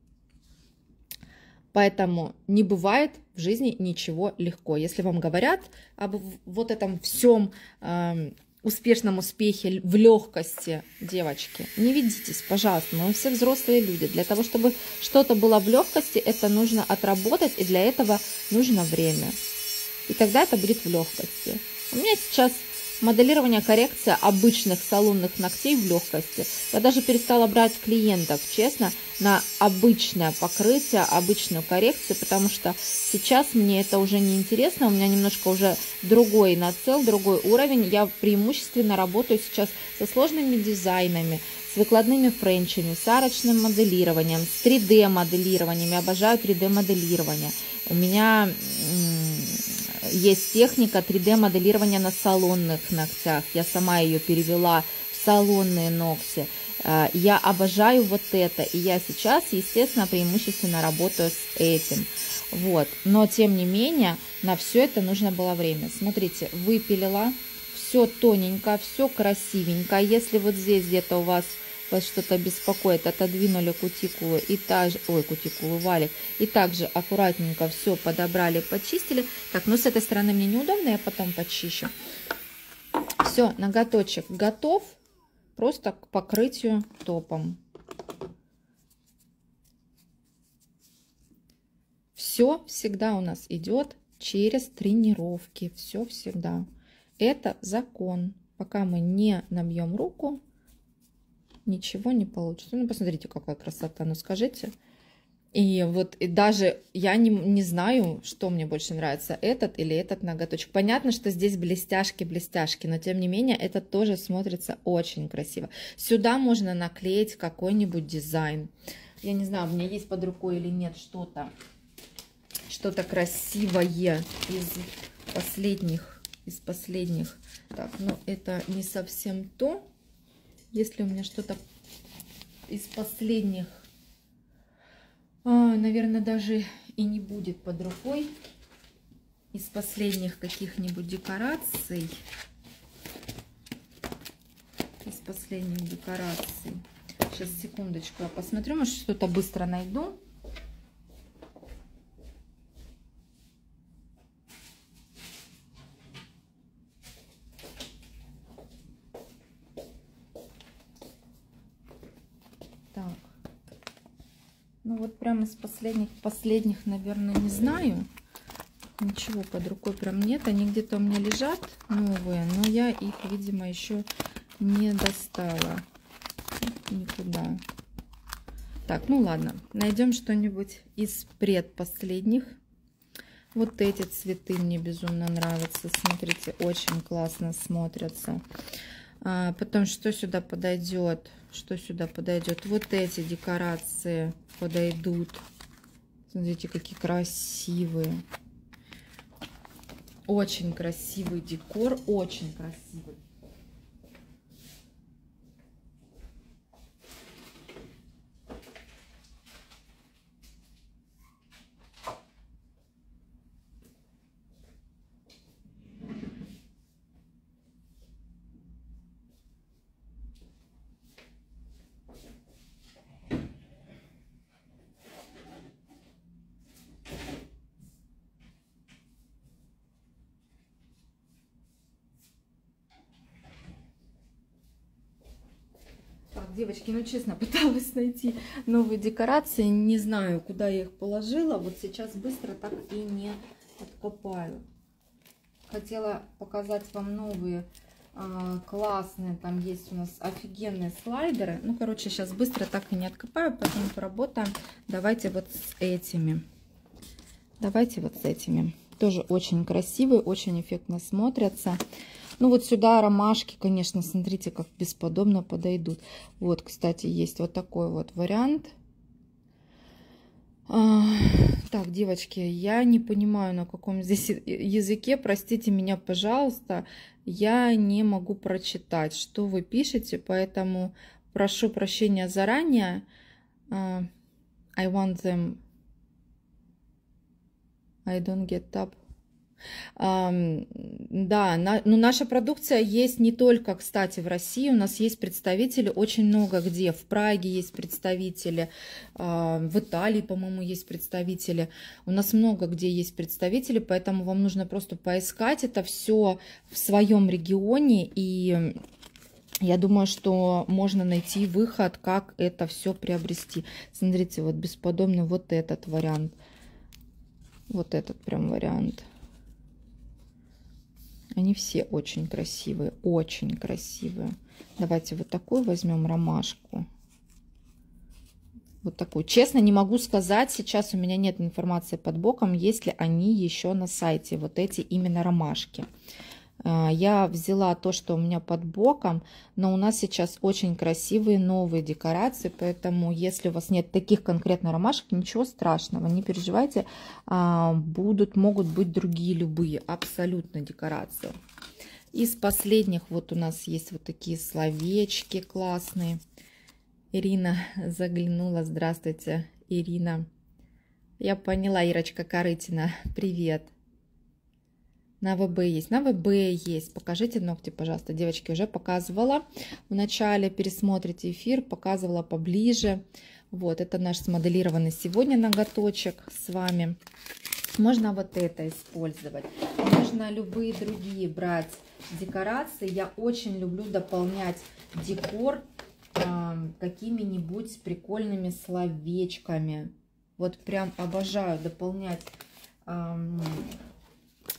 Поэтому не бывает в жизни ничего легко. Если вам говорят об вот этом всем э, эм, успешном успехе, в легкости, девочки, не ведитесь, пожалуйста, мы все взрослые люди. Для того, чтобы что-то было в легкости, это нужно отработать, и для этого нужно время. И тогда это будет в легкости. У меня сейчас Моделирование коррекция обычных салонных ногтей в легкости. Я даже перестала брать клиентов, честно, на обычное покрытие, обычную коррекцию, потому что сейчас мне это уже не интересно, у меня немножко уже другой нацел, другой уровень. Я преимущественно работаю сейчас со сложными дизайнами, с выкладными френчами, с арочным моделированием, с 3D-моделированием. Я обожаю 3D-моделирование. У меня есть техника 3D-моделирования на салонных ногтях. Я сама ее перевела в салонные ногти. А, я обожаю вот это, и я сейчас, естественно, преимущественно работаю с этим. Вот. Но, тем не менее, на все это нужно было время. Смотрите, выпилила, все тоненько, все красивенько. Если вот здесь где-то у вас вас что-то беспокоит, отодвинули кутикулу и же, ой, кутикулу валик, и также аккуратненько все подобрали, почистили. Так, ну с этой стороны мне неудобно, я потом почищу. Все, ноготочек готов, просто к покрытию топом. Все всегда у нас идет через тренировки, все всегда. Это закон. Пока мы не набьем руку, ничего не получится. Ну, посмотрите, какая красота, ну скажите. И вот и даже я не, не знаю, что мне больше нравится, этот или этот ноготочек. Понятно, что здесь блестяшки-блестяшки, но тем не менее это тоже смотрится очень красиво. Сюда можно наклеить какой-нибудь дизайн. Я не знаю, у меня есть под рукой или нет что-то, что-то красивое из последних, из последних. Так, ну это не совсем то. Если у меня что-то из последних, а, наверное, даже и не будет под рукой, из последних каких-нибудь декораций, из последних декораций. Сейчас, секундочку, я посмотрю, может, что-то быстро найду. из последних, последних, наверное, не знаю. Ничего под рукой прям нет. Они где-то у меня лежат новые, но я их, видимо, еще не достала никуда. Так, ну ладно. Найдем что-нибудь из предпоследних. Вот эти цветы мне безумно нравятся. Смотрите, очень классно смотрятся. А, потом, что сюда подойдет? что сюда подойдет. Вот эти декорации подойдут. Смотрите, какие красивые. Очень красивый декор, очень красивый. Ребяточки, ну честно, пыталась найти новые декорации. Не знаю, куда я их положила. Вот сейчас быстро так и не откопаю. Хотела показать вам новые а, классные. Там есть у нас офигенные слайдеры. Ну, короче, сейчас быстро так и не откопаю. Потом поработаем. Давайте вот с этими. Давайте вот с этими. Тоже очень красивые, очень эффектно смотрятся. Ну, вот сюда ромашки, конечно, смотрите, как бесподобно подойдут. Вот, кстати, есть вот такой вот вариант. А, так, девочки, я не понимаю, на каком здесь языке, простите меня, пожалуйста, я не могу прочитать, что вы пишете, поэтому прошу прощения заранее. Uh, I want them. I don't get up. Да, на, но ну, наша продукция есть не только, кстати, в России. У нас есть представители очень много где. В Праге есть представители, а, в Италии, по-моему, есть представители. У нас много где есть представители, поэтому вам нужно просто поискать это все в своем регионе и я думаю, что можно найти выход, как это все приобрести. Смотрите, вот бесподобный вот этот вариант. Вот этот прям вариант. Они все очень красивые, очень красивые. Давайте вот такую возьмем ромашку. Вот такую. Честно, не могу сказать, сейчас у меня нет информации под боком, есть ли они еще на сайте, вот эти именно ромашки. Ромашки. А, я взяла то, что у меня под боком, но у нас сейчас очень красивые новые декорации, поэтому если у вас нет таких конкретно ромашек, ничего страшного, не переживайте, а, будут, могут быть другие любые, абсолютно декорации. Из последних вот у нас есть вот такие словечки классные. Ирина заглянула, здравствуйте, Ирина. Я поняла, Ирочка Корытина, привет. На ВБ есть, на ВБ есть. Покажите ногти, пожалуйста, девочки. Уже показывала в начале, пересмотрите эфир, показывала поближе. Вот, это наш смоделированный сегодня ноготочек с вами. Можно вот это использовать. Можно любые другие брать декорации. Я очень люблю дополнять декор э, какими-нибудь прикольными словечками. Вот прям обожаю дополнять э,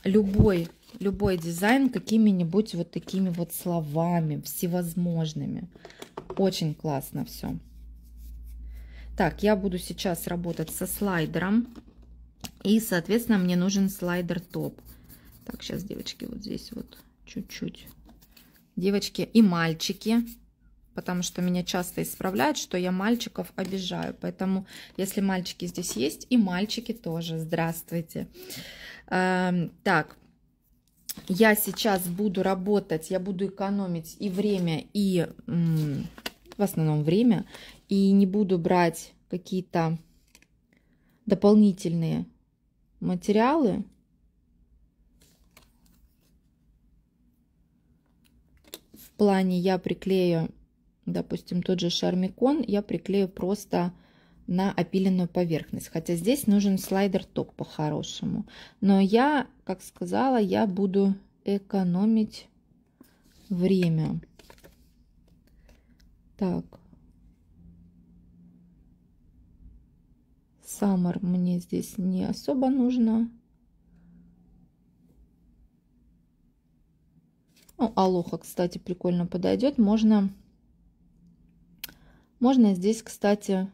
любой, любой дизайн какими-нибудь вот такими вот словами всевозможными. Очень классно все. Так, я буду сейчас работать со слайдером. И, соответственно, мне нужен слайдер топ. Так, сейчас, девочки, вот здесь вот чуть-чуть. Девочки и мальчики потому что меня часто исправляют, что я мальчиков обижаю. Поэтому, если мальчики здесь есть, и мальчики тоже, здравствуйте. Эм, так, я сейчас буду работать, я буду экономить и время, и в основном время, и не буду брать какие-то дополнительные материалы. В плане я приклею допустим, тот же шармикон я приклею просто на опиленную поверхность. Хотя здесь нужен слайдер-ток по-хорошему. Но я, как сказала, я буду экономить время. Так. Саммер мне здесь не особо нужно. Ну, алоха, кстати, прикольно подойдет. Можно можно здесь, кстати,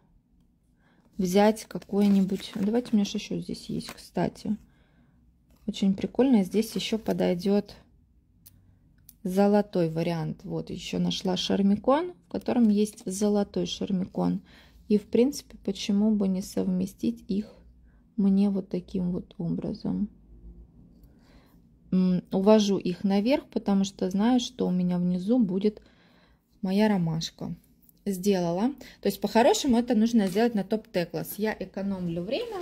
взять какой-нибудь... А давайте у меня же еще здесь есть, кстати. Очень прикольно. Здесь еще подойдет золотой вариант. Вот, еще нашла шармикон, в котором есть золотой шармикон. И, в принципе, почему бы не совместить их мне вот таким вот образом. Увожу их наверх, потому что знаю, что у меня внизу будет моя ромашка сделала. То есть по-хорошему это нужно сделать на топ теклас. Я экономлю время.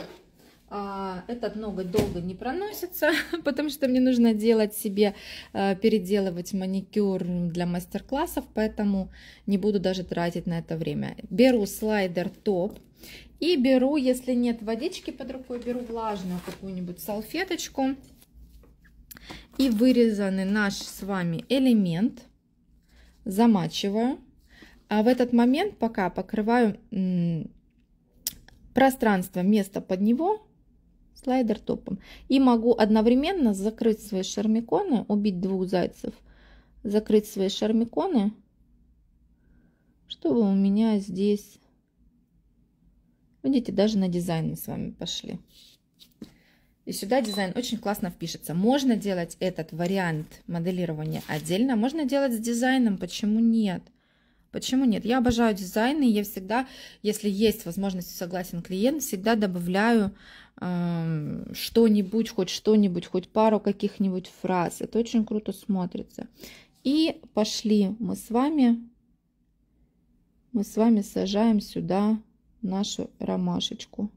А, этот ноготь долго не проносится, потому что мне нужно делать себе, а, переделывать маникюр для мастер-классов, поэтому не буду даже тратить на это время. Беру слайдер топ и беру, если нет водички под рукой, беру влажную какую-нибудь салфеточку и вырезанный наш с вами элемент замачиваю а в этот момент пока покрываю пространство, место под него слайдер топом. И могу одновременно закрыть свои шармиконы, убить двух зайцев, закрыть свои шармиконы, чтобы у меня здесь... Видите, даже на дизайн мы с вами пошли. И сюда дизайн очень классно впишется. Можно делать этот вариант моделирования отдельно, можно делать с дизайном, почему нет? Нет. Почему нет? Я обожаю дизайны, я всегда, если есть возможность согласен клиент, всегда добавляю э, что-нибудь, хоть что-нибудь, хоть пару каких-нибудь фраз. Это очень круто смотрится. И пошли мы с вами, мы с вами сажаем сюда нашу ромашечку.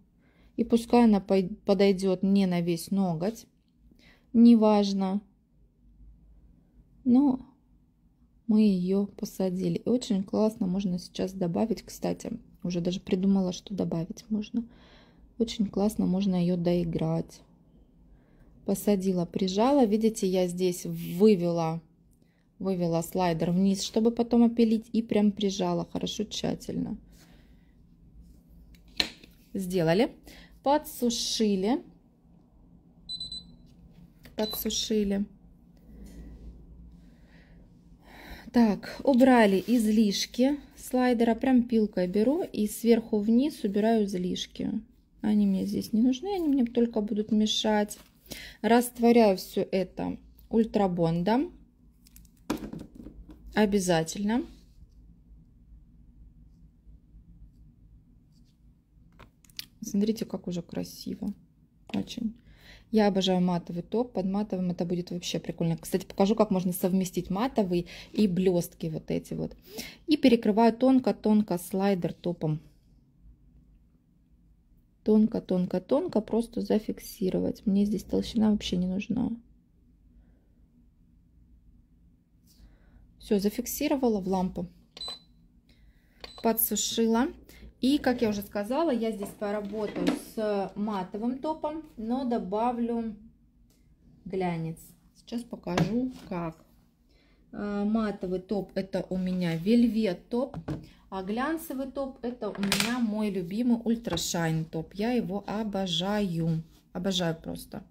И пускай она подойдет не на весь ноготь, неважно, но мы ее посадили. И очень классно можно сейчас добавить, кстати, уже даже придумала, что добавить можно. Очень классно можно ее доиграть. Посадила, прижала. Видите, я здесь вывела, вывела слайдер вниз, чтобы потом опилить. И прям прижала хорошо, тщательно. Сделали. Подсушили. Подсушили. Так, убрали излишки слайдера. Прям пилкой беру и сверху вниз убираю излишки. Они мне здесь не нужны, они мне только будут мешать. Растворяю все это ультрабондом. Обязательно. Смотрите, как уже красиво. Очень. Я обожаю матовый топ, под матовым это будет вообще прикольно. Кстати, покажу, как можно совместить матовый и блестки вот эти вот. И перекрываю тонко-тонко слайдер топом. Тонко-тонко-тонко просто зафиксировать. Мне здесь толщина вообще не нужна. Все, зафиксировала в лампу. Подсушила. И, как я уже сказала, я здесь поработаю с матовым топом, но добавлю глянец. Сейчас покажу, как. Э, матовый топ это у меня вельвет топ, а глянцевый топ это у меня мой любимый ультрашайн топ. Я его обожаю, обожаю просто.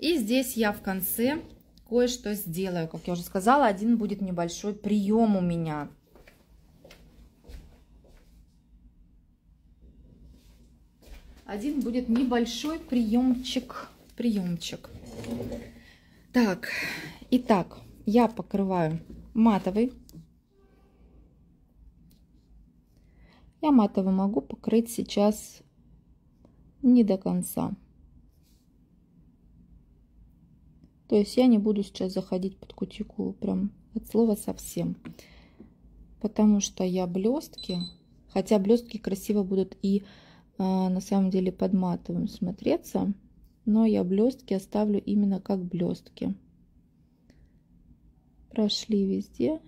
И здесь я в конце кое-что сделаю. Как я уже сказала, один будет небольшой прием у меня. один будет небольшой приемчик. приемчик. Так, итак, я покрываю матовый. Я матовый могу покрыть сейчас не до конца. То есть я не буду сейчас заходить под кутикулу прям от слова совсем. Потому что я блестки, хотя блестки красиво будут и а, на самом деле под матовым смотреться, но я блестки оставлю именно как блестки. Прошли везде.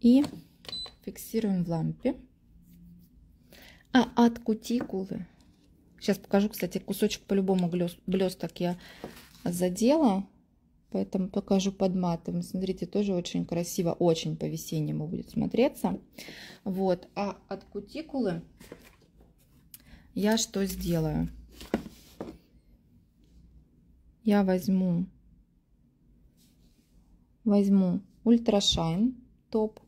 И фиксируем в лампе. А от кутикулы. Сейчас покажу, кстати, кусочек по-любому блесток я задела. Поэтому покажу под матом. Смотрите, тоже очень красиво, очень по-весеннему будет смотреться. Вот. А от кутикулы я что сделаю? Я возьму, возьму ультрашайн топ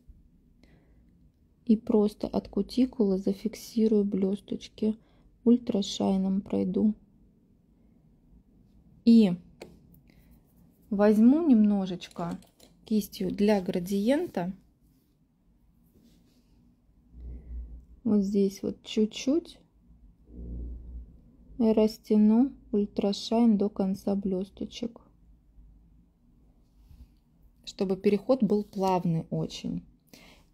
и просто от кутикулы зафиксирую блесточки. Ультрашайном пройду. И возьму немножечко кистью для градиента. Вот здесь вот чуть-чуть. И растяну ультрашайн до конца блесточек. Чтобы переход был плавный очень.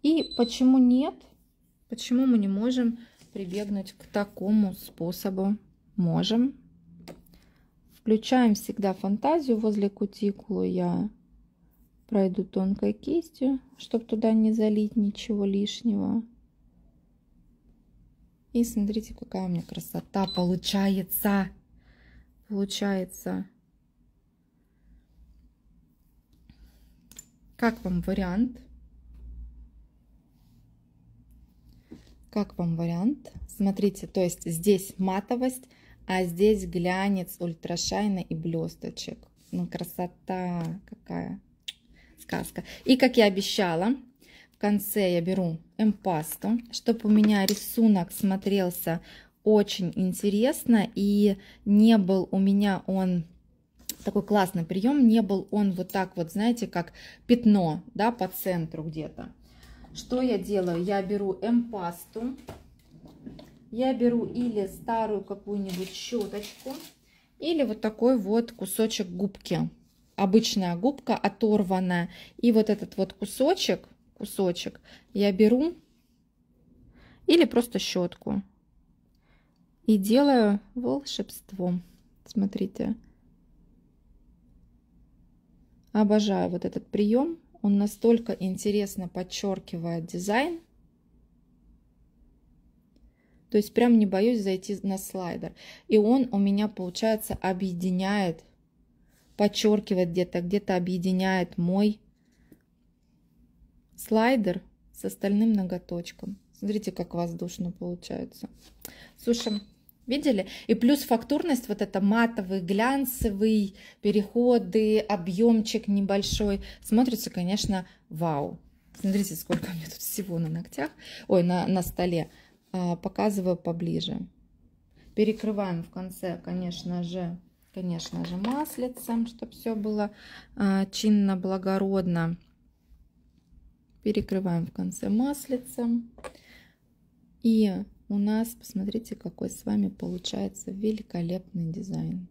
И почему нет? Почему мы не можем прибегнуть к такому способу? Можем, Включаем всегда фантазию. Возле кутикулы я пройду тонкой кистью, чтобы туда не залить ничего лишнего. И смотрите, какая у меня красота получается. Получается. Как вам вариант? Как вам вариант? Смотрите, то есть здесь матовость, а здесь глянец ультрашайна и блесточек. Ну, красота какая. Сказка. И, как я обещала, в конце я беру эмпасту, чтобы у меня рисунок смотрелся очень интересно. И не был у меня он такой классный прием, не был он вот так вот, знаете, как пятно, да, по центру где-то. Что я делаю? Я беру эмпасту, пасту я беру или старую какую-нибудь щеточку, или вот такой вот кусочек губки. Обычная губка оторванная. И вот этот вот кусочек, кусочек я беру или просто щетку. И делаю волшебством. Смотрите. Обожаю вот этот прием. Он настолько интересно подчеркивает дизайн. То есть прям не боюсь зайти на слайдер. И он у меня, получается, объединяет, подчеркивает где-то, где-то объединяет мой слайдер с остальным ноготочком. Смотрите, как воздушно получается. Слушай, видели? И плюс фактурность, вот это матовый, глянцевый, переходы, объемчик небольшой. Смотрится, конечно, вау. Смотрите, сколько у меня тут всего на ногтях, ой, на, на столе. А, показываю поближе. Перекрываем в конце, конечно же, конечно же, маслицем, чтобы все было а, чинно, благородно. Перекрываем в конце маслицем. И у нас, посмотрите, какой с вами получается великолепный дизайн.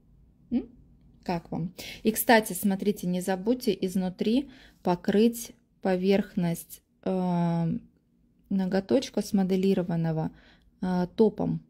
Как вам? И, кстати, смотрите, не забудьте изнутри покрыть поверхность а, ноготочка смоделированного а, топом,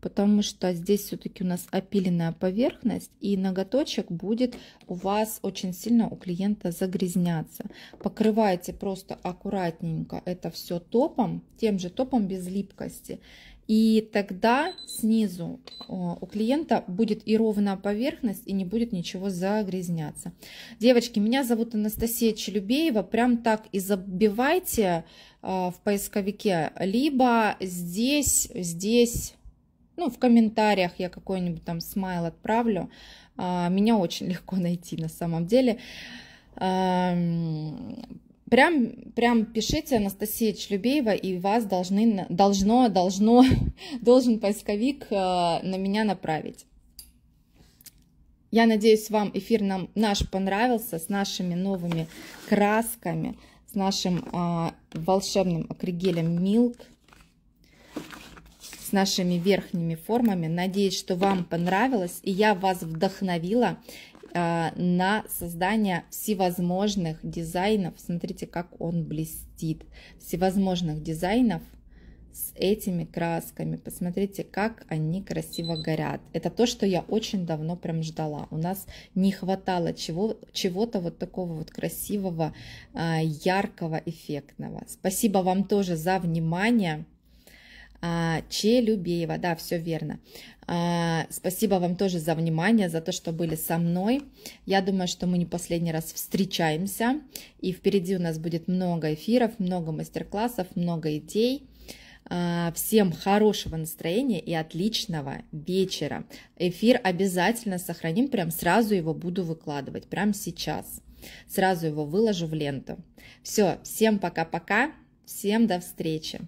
потому что здесь все-таки у нас опиленная поверхность и ноготочек будет у вас очень сильно у клиента загрязняться. Покрывайте просто аккуратненько это все топом, тем же топом без липкости и тогда снизу э, у клиента будет и ровная поверхность, и не будет ничего загрязняться. Девочки, меня зовут Анастасия Челюбеева. Прям так и забивайте э, в поисковике. Либо здесь, здесь, ну, в комментариях я какой-нибудь там смайл отправлю. А, меня очень легко найти на самом деле эм, прям, прям пишите Анастасия Члюбеева, и вас должны, должно, должно, должен поисковик э, на меня направить. Я надеюсь, вам эфир нам, наш понравился с нашими новыми красками, с нашим а, волшебным акригелем Milk, с нашими верхними формами. Надеюсь, что вам понравилось, и я вас вдохновила. Э, на создание всевозможных дизайнов. Смотрите, как он блестит. Всевозможных дизайнов с этими красками. Посмотрите, как они красиво горят. Это то, что я очень давно прям ждала. У нас не хватало чего, чего-то вот такого вот красивого, э, яркого, эффектного. Спасибо вам тоже за внимание. А, Челюбеева, да, все верно. А, спасибо вам тоже за внимание, за то, что были со мной. Я думаю, что мы не последний раз встречаемся. И впереди у нас будет много эфиров, много мастер-классов, много идей. А, всем хорошего настроения и отличного вечера. Эфир обязательно сохраним, прям сразу его буду выкладывать, прямо сейчас. Сразу его выложу в ленту. Все, всем пока-пока, всем до встречи.